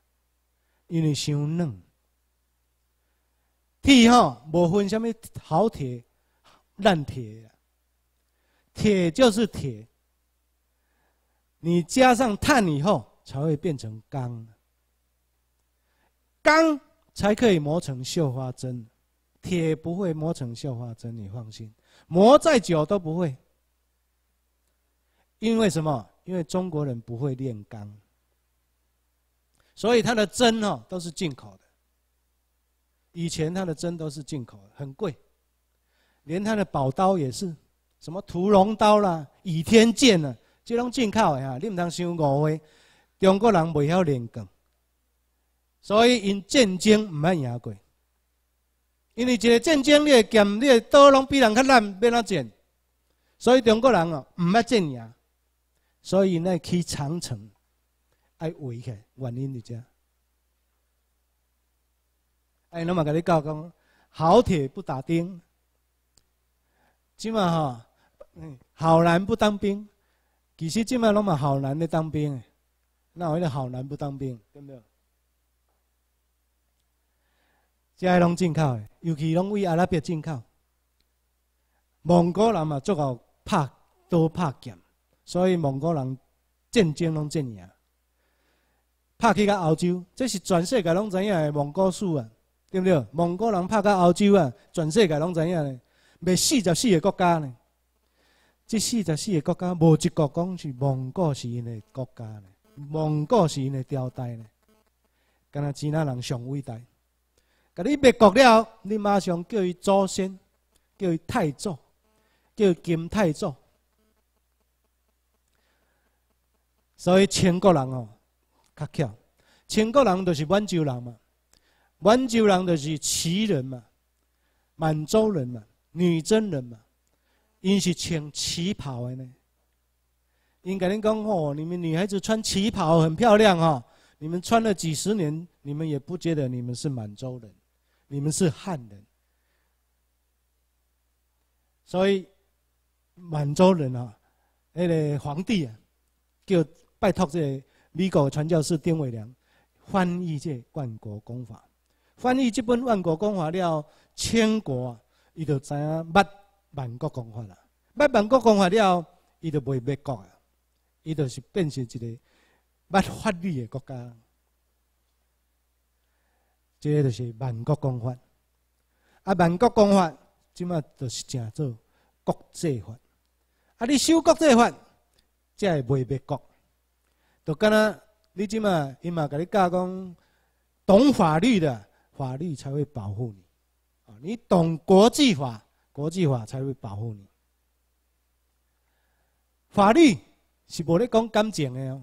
因为太软。铁哈无分什么好铁、烂铁，铁就是铁。你加上碳以后才会变成钢，钢才可以磨成绣花针。铁不会磨成绣花针，你放心，磨再久都不会。因为什么？因为中国人不会炼钢。所以他的针哦都是进口的。以前他的针都是进口的，很贵。连他的宝刀也是，什么屠龙刀啦、倚天剑啦，这拢进口的呀。你唔通想误会，中国人未晓练钢，所以因战争唔爱赢过。因为一个战争，你的剑、你的刀拢比人较烂，变哪战？所以中国人哦唔爱争赢，所以呢起长城。爱为个原因就只，哎，那么给你教讲，好铁不打钉。即嘛哈，好男不当兵。其实即嘛侬嘛好男在当兵，那为个好男不当兵，对不对？即系拢进口的，尤其拢为阿拉伯进口。蒙古人嘛足够怕刀怕剑，所以蒙古人战争拢真赢。拍去到欧洲，这是全世界拢知影的蒙古史啊，对不对？蒙古人拍到欧洲啊，全世界拢知影的，未四十四个国家呢。这四十四个国家，无一个讲是蒙古是因的国家呢，蒙古是因的朝代呢，敢若指仔人上伟大，甲你灭国了，你马上叫伊祖先，叫伊太祖，叫金太祖。所以全国人哦。卡巧，清国人就是满洲人嘛，满洲人就是旗人嘛，满洲人嘛，女真人嘛，因是穿旗袍的呢。应该能讲哦，你们女孩子穿旗袍很漂亮哦，你们穿了几十年，你们也不觉得你们是满洲人，你们是汉人。所以满洲人啊，那个皇帝啊，就拜托这个。美国传教士丁伟良翻译这《万国公法》，翻译这本《万国公法》了，千国，伊就知影捌万国公法啦。捌万国公法了，伊就袂灭国啊，伊就是变成一个捌法律的国家。这个就是万国公法，啊，万国公法即卖就是叫做国际法，啊，你守国际法，才会袂灭国。都干呐！你即马伊马，甲你教讲，懂法律的法律才会保护你。啊，你懂国际法，国际法才会保护你。法律是无咧讲感情的。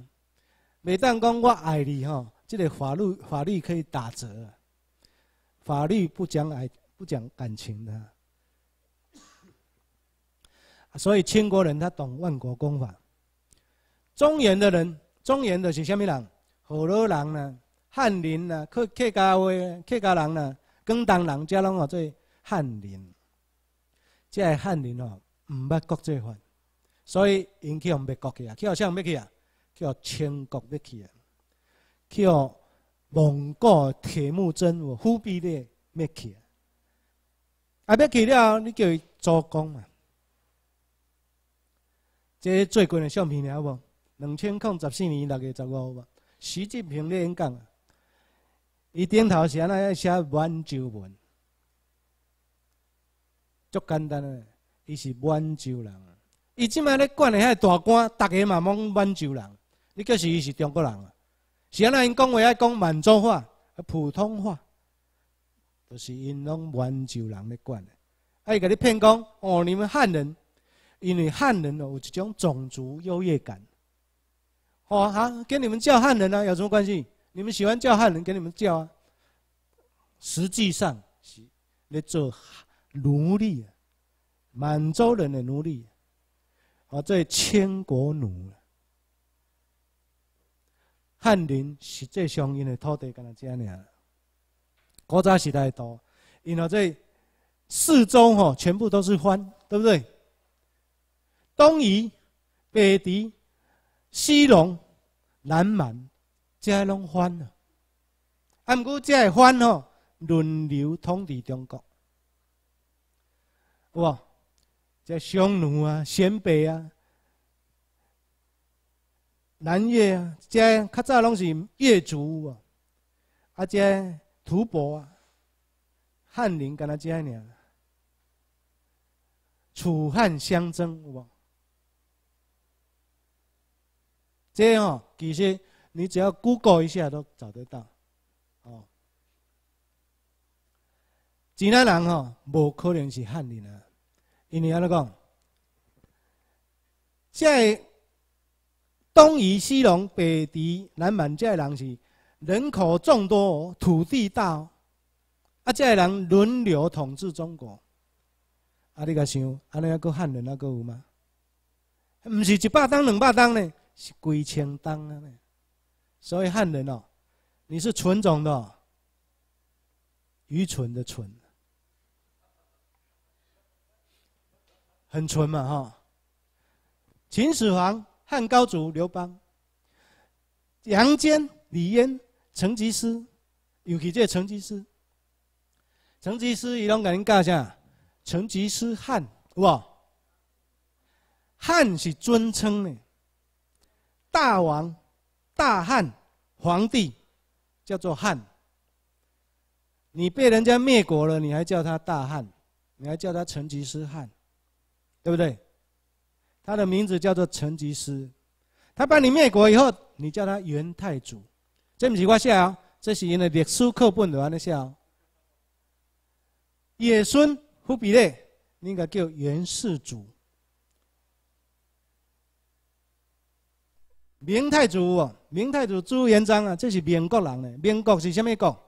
每当讲我爱你，吼，即个法律法律可以打折。法律不讲爱，不讲感情的。所以清国人他懂万国公法，中原的人。中原著是啥物人？河南人呢？汉人呢？客家话，客家人呢？广东人，这拢话做汉人。个汉人哦，唔捌国际范，所以引起我们国际啊，叫啥么被去啊？叫清国被去啊？叫蒙古铁木真和忽必烈被去啊？啊，被去了，你叫伊做工嘛？即最近的相片了无？两千零十四年六月十五吧，习近平咧演讲。伊顶头是安奈写满洲文，足简单诶，伊是满洲人。伊即摆咧管个遐大官，逐个嘛拢满洲人。你叫是伊是中国人啊？是安尼因讲话爱讲满洲话、普通话，就是因拢满洲人咧管诶，啊伊甲你骗讲哦，你们汉人，因为汉人有一种种族优越感。哦，啊，跟你们叫汉人呢有什么关系？你们喜欢叫汉人，给你们叫啊。实际上是来做奴隶，满洲人的奴隶，啊，做千国奴汉人是最相应的土地，干那这样呢？古早时代多，然后这四周吼全部都是藩，对不对？东夷、北狄。西戎、南蛮，这拢反了。啊，毋过这会反吼，轮流统治中国，有无？这匈奴啊，鲜卑啊，南越啊，这较早拢是越族啊，啊，这吐蕃啊，汉灵跟他这尔，楚汉相争，有无？这哦，其实你只要 Google 一下都找得到，哦。济南人哦，无可能是汉人啊，因为安怎讲？在东夷、西戎、北狄、南蛮，这人是人口众多、土地大，啊，这人轮流统治中国。啊，你个想，安尼阿个汉人阿个有吗？唔是一百当、两百当呢？是归羌当啊。所以汉人哦，你是纯种的，愚蠢的蠢，很蠢嘛哈。秦始皇、汉高祖刘邦、杨坚、李渊、成吉思，尤其这成吉思，成吉思伊拢给教一啥？成吉思汗，好不？汉是尊称的。大王，大汉皇帝，叫做汉。你被人家灭国了，你还叫他大汉，你还叫他成吉思汗，对不对？他的名字叫做成吉思。他把你灭国以后，你叫他元太祖。这么情况下啊，这是因为历史课本的关系啊。野孙忽必烈应该叫元世祖。明太祖哦，明太祖朱元璋啊，这是民国人呢。民国是甚么国？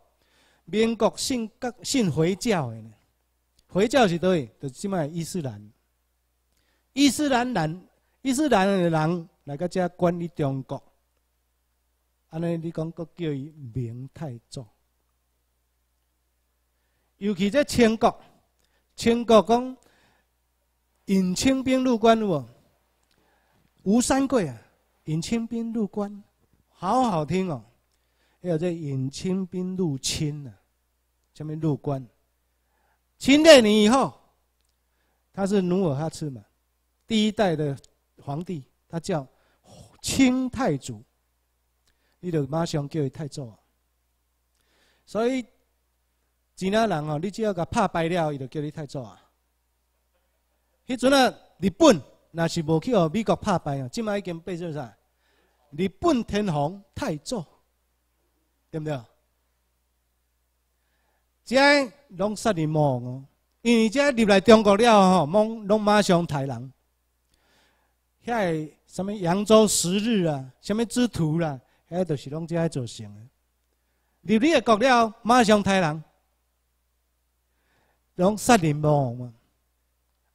民国信教信回教的呢。回教是对，位？就即卖伊斯兰。伊斯兰人，伊斯兰的人来个遮管理中国。安尼你讲，佫叫伊明太祖。尤其在清国，清国讲引清兵入关哦，吴三桂啊。引清兵入关，好好听哦。还有这引清兵入侵了，下面入关，侵略你以后，他是努尔哈赤嘛，第一代的皇帝，他叫清太祖，你就马上叫他太祖啊。所以，其他人哦，你只要给打败了，伊就叫你太祖啊。迄阵啊，日本。那是无去互美国拍败哦，即卖已经变说啥？日本天皇太祖，对不对？即个拢杀你哦，因为即个入来中国了吼，拢拢马上杀人。遐什么扬州十日啊，什么之徒啦，遐都是拢即个造成的。入你个国了，马上杀人，拢杀你毛！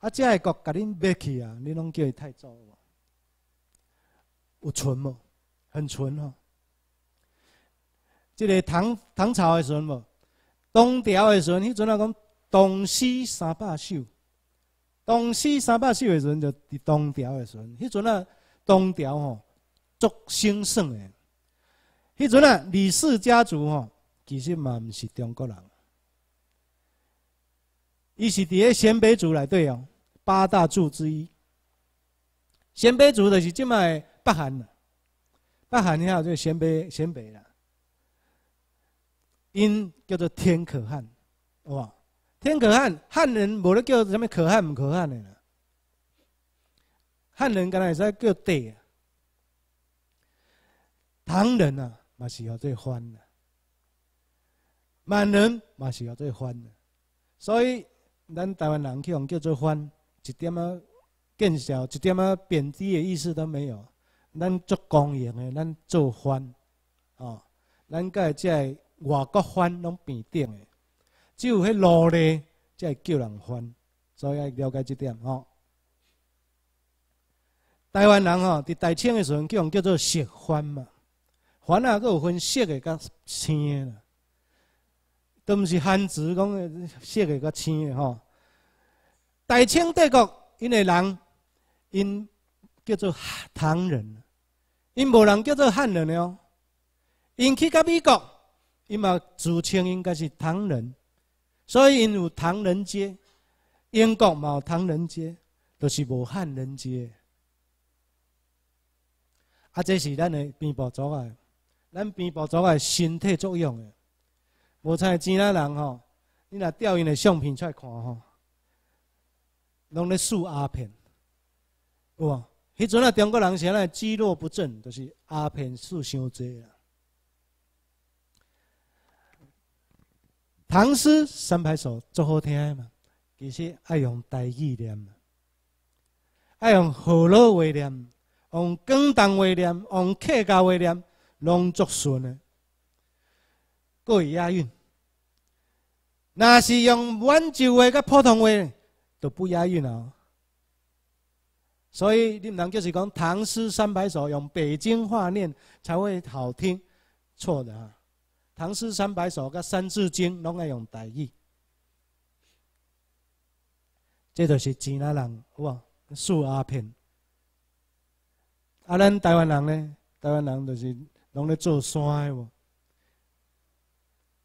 啊，即个国甲恁灭去啊！恁拢叫伊太早，有存无？很存哦。即个唐唐朝的时阵无，唐朝的时阵，迄阵啊讲东西三百首，东西三百首的时阵就伫唐朝的时阵，迄阵啊唐朝吼足兴盛的。迄阵啊李氏家族吼，其实嘛毋是中国人，伊是伫咧鲜卑族内底哦。八大柱之一，鲜卑族的是即卖北韩呐，北韩你好，就鲜卑，鲜卑啦，因叫做天可汗，哇，天可汗，汉人无咧叫什么可汗毋可汗的啦，汉人若会使叫帝，唐人啊嘛是要做番的，满人嘛是要做番的，所以咱台湾人去用叫做番。一点啊，见笑，一点啊，贬低的意思都没有。咱做公员的，咱做番，哦，咱个即外国番拢变顶的，只有迄路咧，即叫人番，所以了解这点哦。台湾人哦，伫大清的时阵，叫人叫做石番嘛。番啊，佫有分色的甲青的啦，都毋是汉字讲的，色的甲青的吼。大清帝国，因个人，因叫做唐人，因无人叫做汉人了。因去到美国，因嘛自称应该是唐人，所以因有唐人街。英国嘛唐人街，就是无汉人街。啊，这是咱的边部族啊，咱边部族啊，身体作用的。无像其他人吼，你若调因的相片出来看吼。拢咧数鸦片，有无？迄阵啊，中国人是尼肌肉不振，就是鸦片数伤侪啦。唐诗三百首，足好听嘛？其实爱用台语念，爱用河洛话念，用广东话念，用客家话念，拢足顺的，于押韵。若是用温州话、甲普通话。就不押韵啊，所以你们就是讲《唐诗三百首》用北京话念才会好听，错的啊，《唐诗三百首》跟《三字经》拢爱用台语，这就是钱阿人哇，苏阿平，啊，咱台湾人呢，台湾人就是拢咧做山的，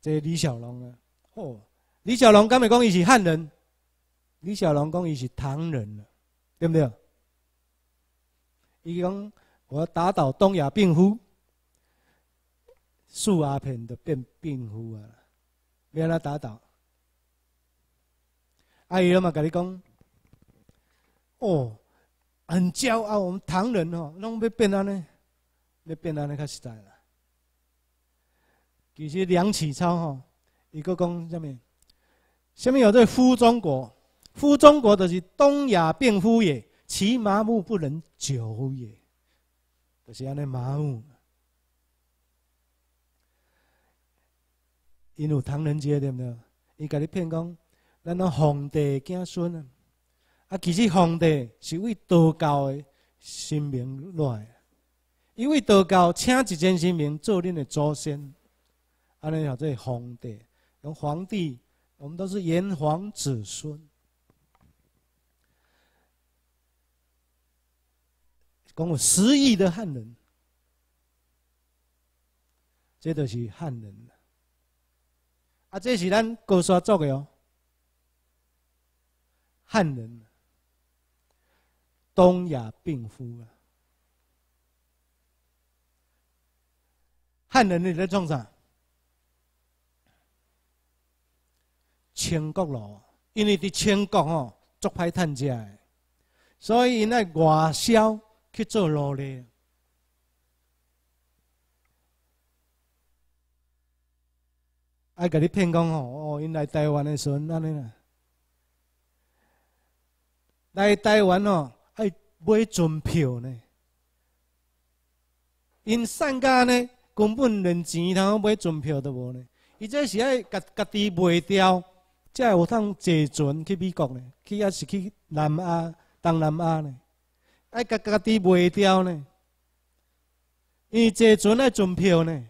这李小龙啊，哦，李小龙刚咪讲伊是汉人。李小龙讲，伊是唐人了，对不对？伊讲，我要打倒东亚病夫，树阿平都变病夫啊，要他打倒。阿姨嘛，甲你讲，哦，很骄傲，我们唐人哦，弄要变安尼，要变安尼较实在啦。其实梁启超哈，伊个讲下面，下面有对夫中国。夫中国就是东亚病夫也，其麻木不能久也。就是安尼麻木，因有唐人街对不对？因家你骗讲，咱讲皇帝惊孙啊，啊，其实皇帝是为道教的神明来，因为道教请一尊神明做恁的祖先。安尼叫做皇帝，用皇帝，我们都是炎黄子孙。讲我十亿的汉人，这就是汉人啊，这是咱高山族的哦，汉人，东亚病夫啊。汉人你在创啥？清国咯，因为伫清国哦，做歹趁钱，所以因爱外销。去做努力。爱甲你骗讲吼，哦，因来台湾的时阵，安尼啦，来台湾哦，爱买船票呢。因上到呢，根本连钱通买船票都无呢。伊这是爱家家己卖掉，才有通坐船去美国呢？去还是去南亚、东南亚呢？爱甲家己卖掉呢，伊坐船来存票呢。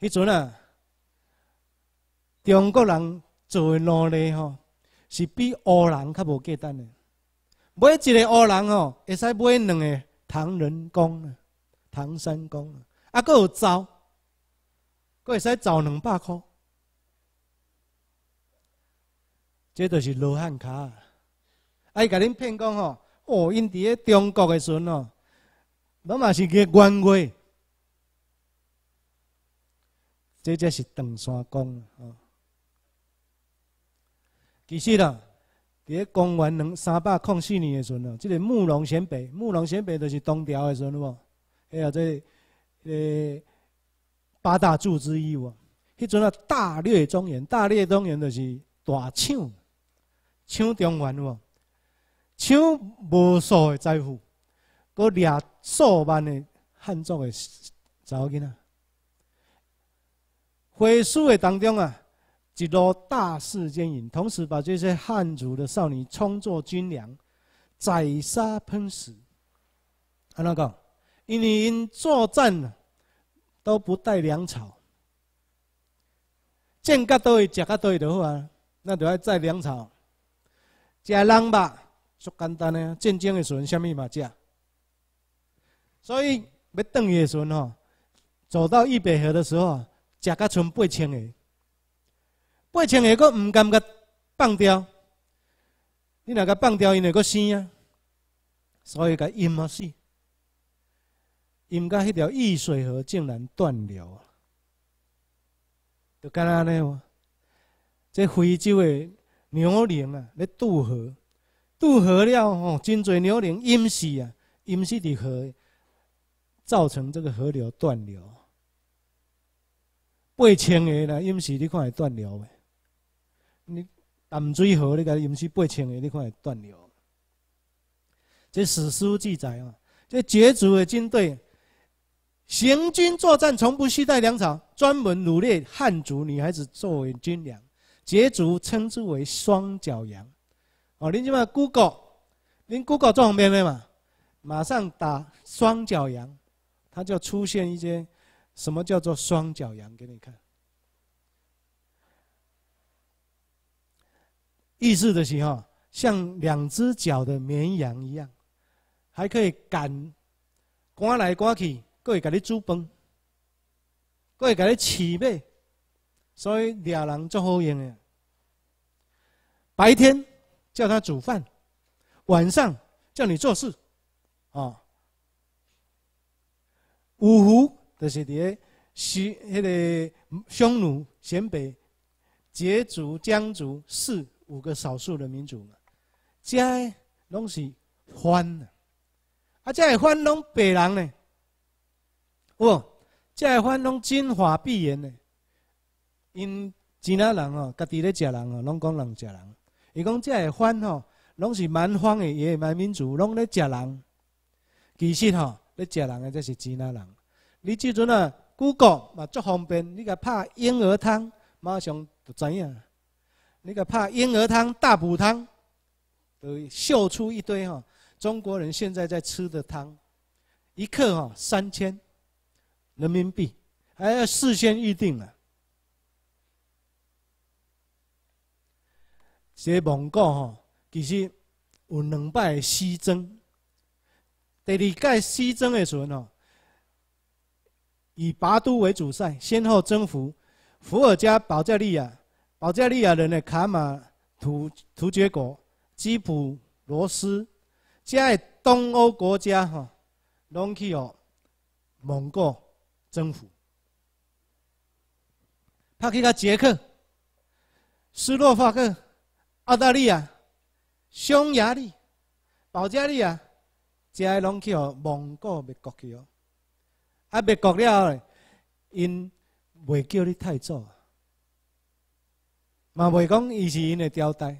迄阵啊，中国人做诶努力吼，是比欧人较无简单呢。买一个欧人吼，会使买两个唐人工、唐山公啊，佫有招，佫会使招两百块。这著是罗汉卡。爱甲恁骗讲吼，哦，因伫咧中国诶时阵吼，我嘛是个冤鬼，这才是唐山公啊。其实啊，伫咧公元两三百零四年诶时阵哦，即个慕容鲜卑，慕容鲜卑就是东条诶时阵无？哎呀，这诶八大柱之一无？迄阵啊，大略中原，大略中原就是大抢抢中原无？抢无数的财富，佮掠数万的汉族的查某囡仔。回溯的当中啊，一路大肆奸淫，同时把这些汉族的少女充作军粮，宰杀喷食。安怎讲，因为因作战呢，都不带粮草，见较多的吃较多的好啊，那就要带粮草，食人肉。足简单战争诶时阵，下密嘛食。所以要去诶时吼，走到一百河的时候，只到剩八千个，八千个佫毋敢甲放掉，你若甲放掉，因会佫生啊，所以甲淹啊死，淹到迄条易水河竟然断流啊，就干那呢，这非洲诶，牛羚啊，咧渡河。渡河了哦，真多牛人淹死啊！淹死的河，造成这个河流断流。八千个啦，淹死你看会断流没？你淡水河你讲淹死八千个，你看会断流？这史书记载啊，这羯族的军队行军作战从不携带粮草，专门掳掠汉族女孩子作为军粮，羯族称之为“双脚羊”。哦，您就嘛，Google，您 Google 坐旁边没嘛？马上打双脚羊，它就出现一些什么叫做双脚羊给你看，意思的时候，像两只脚的绵羊一样，还可以赶，赶来赶去，各以给你煮崩，各以给你起背，所以俩人做好用的，白天。叫他煮饭，晚上叫你做事，啊！五胡就是个西，迄个匈奴、鲜卑、羯族、羌族四五个少数民族嘛，家拢是番，啊！这番拢白人呢，哦，这番拢金华碧眼呢，因其他人哦，家己咧食人哦，拢讲人食人。你讲这个番吼，拢是蛮荒的，也蛮民族，拢咧食人。其实吼，咧食人的才是煮那人。你即阵啊，Google 嘛足方便，你个拍婴儿汤，马上就知影。你个拍婴儿汤、大补汤，都秀出一堆吼。中国人现在在吃的汤，一克吼三千人民币，还要事先预定呢。这蒙古吼，其实有两摆西征。第二届西征的时阵哦，以拔都为主帅，先后征服伏尔加保加利亚、保加利亚人的卡马图图厥国、基普罗斯，这东欧国家哈，拢去哦蒙古征服。拍克到捷克、斯洛伐克。澳大利亚、匈牙利、保加利亚，这些拢去互蒙古灭国去哦，啊，灭国了，因袂叫你太啊。嘛袂讲伊是因朝代。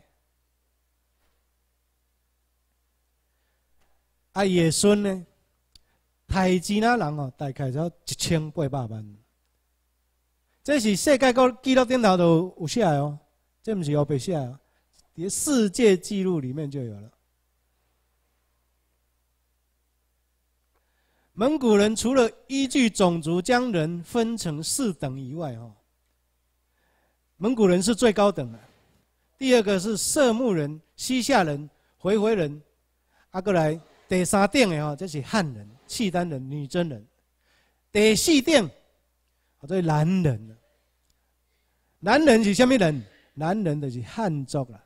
啊，伊爷孙呢，台资呐人哦，大概才一千八百万，这是世界个纪录顶头都有写哦，这毋是后白写哦。你世界纪录里面就有了。蒙古人除了依据种族将人分成四等以外，哈，蒙古人是最高等的。第二个是色目人、西夏人、回回人，阿过来第三等的哈，这是汉人、契丹人、女真人。第四等，好，对男人男人是什么人？男人的是汉族了。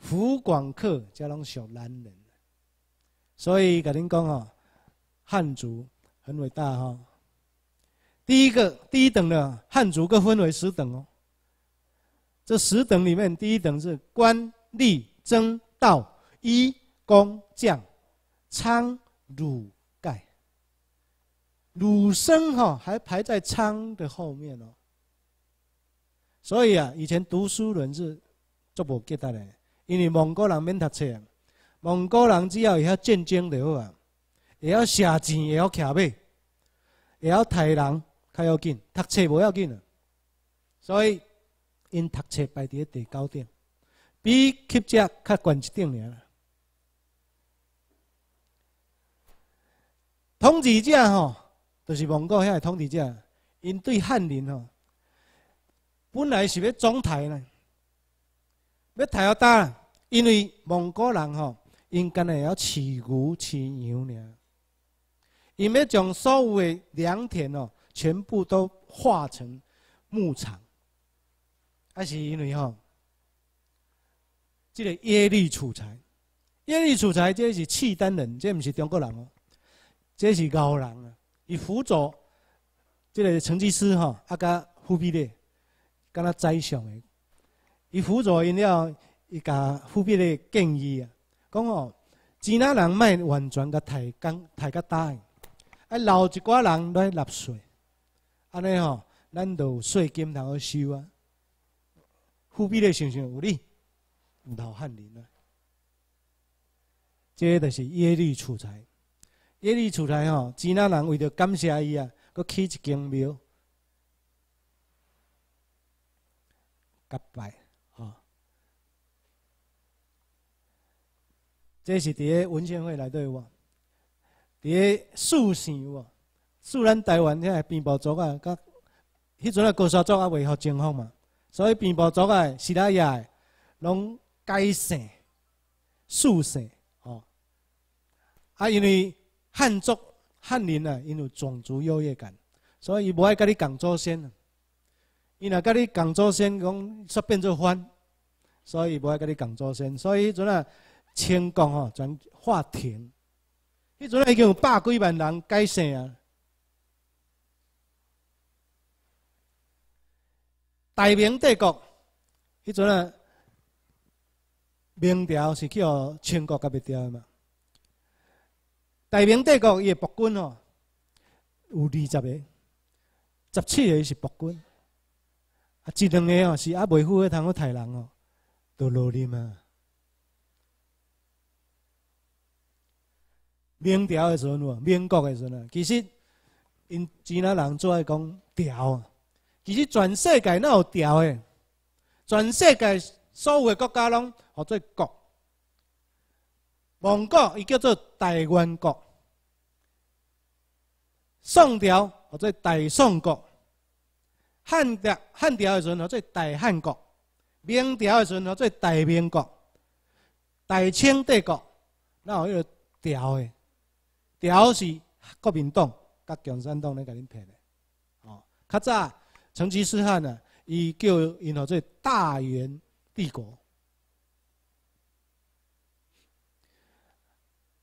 福广客叫侬小男人，所以甲您讲哦，汉族很伟大哦。第一个第一等的汉族各分为十等哦。这十等里面，第一等是官吏、僧道、医、工、匠、娼、儒、丐。儒生哈还排在娼的后面哦。所以啊，以前读书人是做不给来的。因为蒙古人免读册，蒙古人只要会晓战争就好啊，会晓射箭，会晓骑马，会晓杀人，较要紧，读册无要紧啊。所以因读册排伫咧第九点，比乞丐较悬一顶尔。统治者吼，就是蒙古遐个统治者，因对汉人吼，本来是要总台呢，要抬下打。因为蒙古人吼，敢若会晓饲牛饲羊呢，因要将所有的良田哦，全部都化成牧场。还是因为吼，即个耶律楚材，耶律楚材这是契丹人，这毋是中国人哦，这是高人啊，伊辅佐即个成吉思吼，啊加忽必烈，敢他宰相嘅，伊辅佐因要。一甲富比的建议啊，讲哦，其他人卖完全个抬更抬个大，啊留一寡人来纳税，安尼吼，咱就税金头好收啊。富比烈想想有理，老汉人啊，这个就是耶律楚材。耶律楚材吼，其他人为着感谢伊啊，佮起一间庙，甲拜。这是伫个文宣会里底话，伫个四省话，自然台湾遐平埔族啊，迄阵啊高山族啊袂好情况嘛，所以平埔族啊、是哪样拢改姓、四姓哦。啊，因为汉族、汉人啊，因有种族优越感，所以伊无爱甲你讲祖先。伊若甲你讲祖先，讲煞变做番，所以无爱甲你讲祖先。所以迄阵啊。清国吼全化田，迄阵已经有百几万人改姓啊。大明帝国，迄阵啊，明朝是叫清国甲灭掉嘛。大明帝国伊个伯君吼有二十个，十七个是伯君，啊，即两个吼是未赴好通去杀人哦，都老林嘛。明朝的时阵，民国的时阵，其实因几呐人最爱讲“啊。其实全世界哪有“朝”的？全世界所有的国家，拢叫做国。蒙古，伊叫做大元国；宋朝，叫做大宋国；汉朝，汉朝的时阵叫做大汉国；明朝的时阵叫做大明国；大清帝国，哪有迄个“朝”的？条是国民党甲共产党咧甲恁骗的，哦，较早成吉思汗啊，伊叫因号做大元帝国？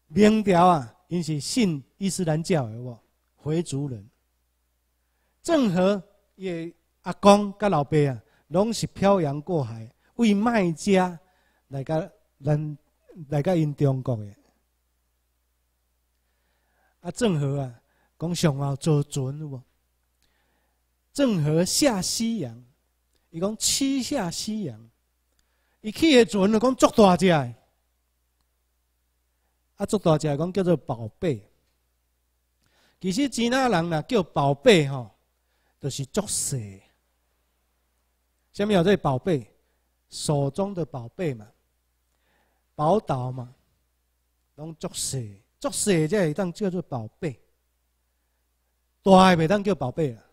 明朝啊，因是信伊斯兰教的，喔，回族人。郑和也阿公甲老爸啊，拢是漂洋过海为卖家来甲咱来甲因中国嘅。啊，郑和啊，讲上后坐船无？郑和下西洋，伊讲七下西洋，伊去诶船就讲足大只诶。啊，足大只讲叫做宝贝。其实其他人呐叫宝贝吼，就是足细。下面有这宝贝，手中的宝贝嘛，宝岛嘛，拢足细。做小只会当叫做宝贝，大的袂当叫宝贝啊，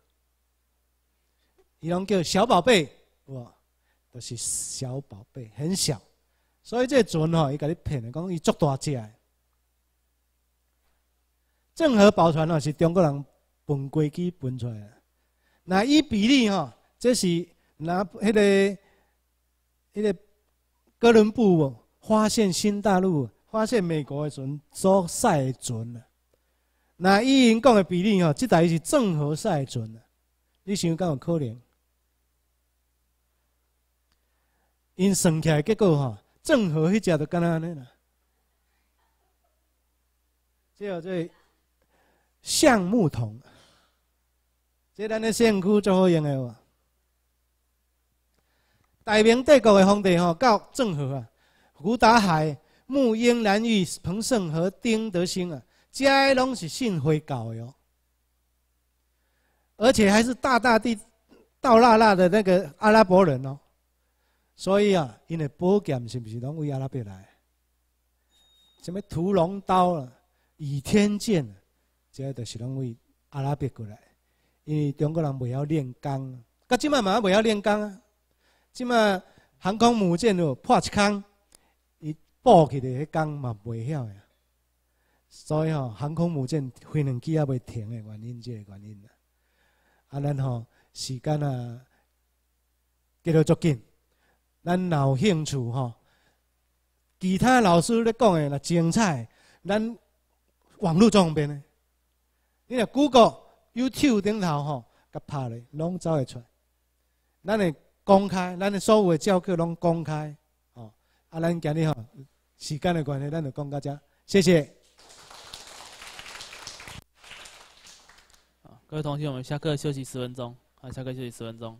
伊拢叫小宝贝，哇，就是小宝贝，很小。所以这船吼，伊甲你的，讲伊足大只的。郑和宝船哦，是中国人分规矩分出来的。那伊比例吼，这是拿迄个迄个哥伦布发现新大陆。发现美国的船，所赛的船啊，那伊讲的比例吼，即台是郑和赛的船啊，你想讲有可能？因算起来结果吼，郑和迄只都干安呢啦。接著是橡木桶，即咱的项姑做好用的哇。大明帝国的皇帝吼，到郑和啊，胡大海。穆英兰玉、彭盛和、丁德兴啊，皆拢是信佛教的哟，而且还是大大地、道辣辣的那个阿拉伯人哦。所以啊，因为宝剑是不是拢为阿拉伯来？什么屠龙刀啊、倚天剑，啊，这些都是拢为阿拉伯过来。因为中国人未晓炼钢，噶即嘛嘛未晓炼钢啊，即嘛航空母舰有破一缸。爆起的迄工嘛，袂晓呀。所以吼，航空母舰飞两机也袂停的原因，即个原因啦。啊，咱吼时间啊，继续作紧。咱若有兴趣吼，其他老师咧讲的若精彩。咱网络做方便呢。你若 Google、YouTube 顶头吼，甲拍咧，拢走会出。来。咱会公开，咱的所有教课拢公开。吼，啊，咱今日吼。时间的关系，咱就讲到这，谢谢。各位同学，我们下课休息十分钟。好，下课休息十分钟。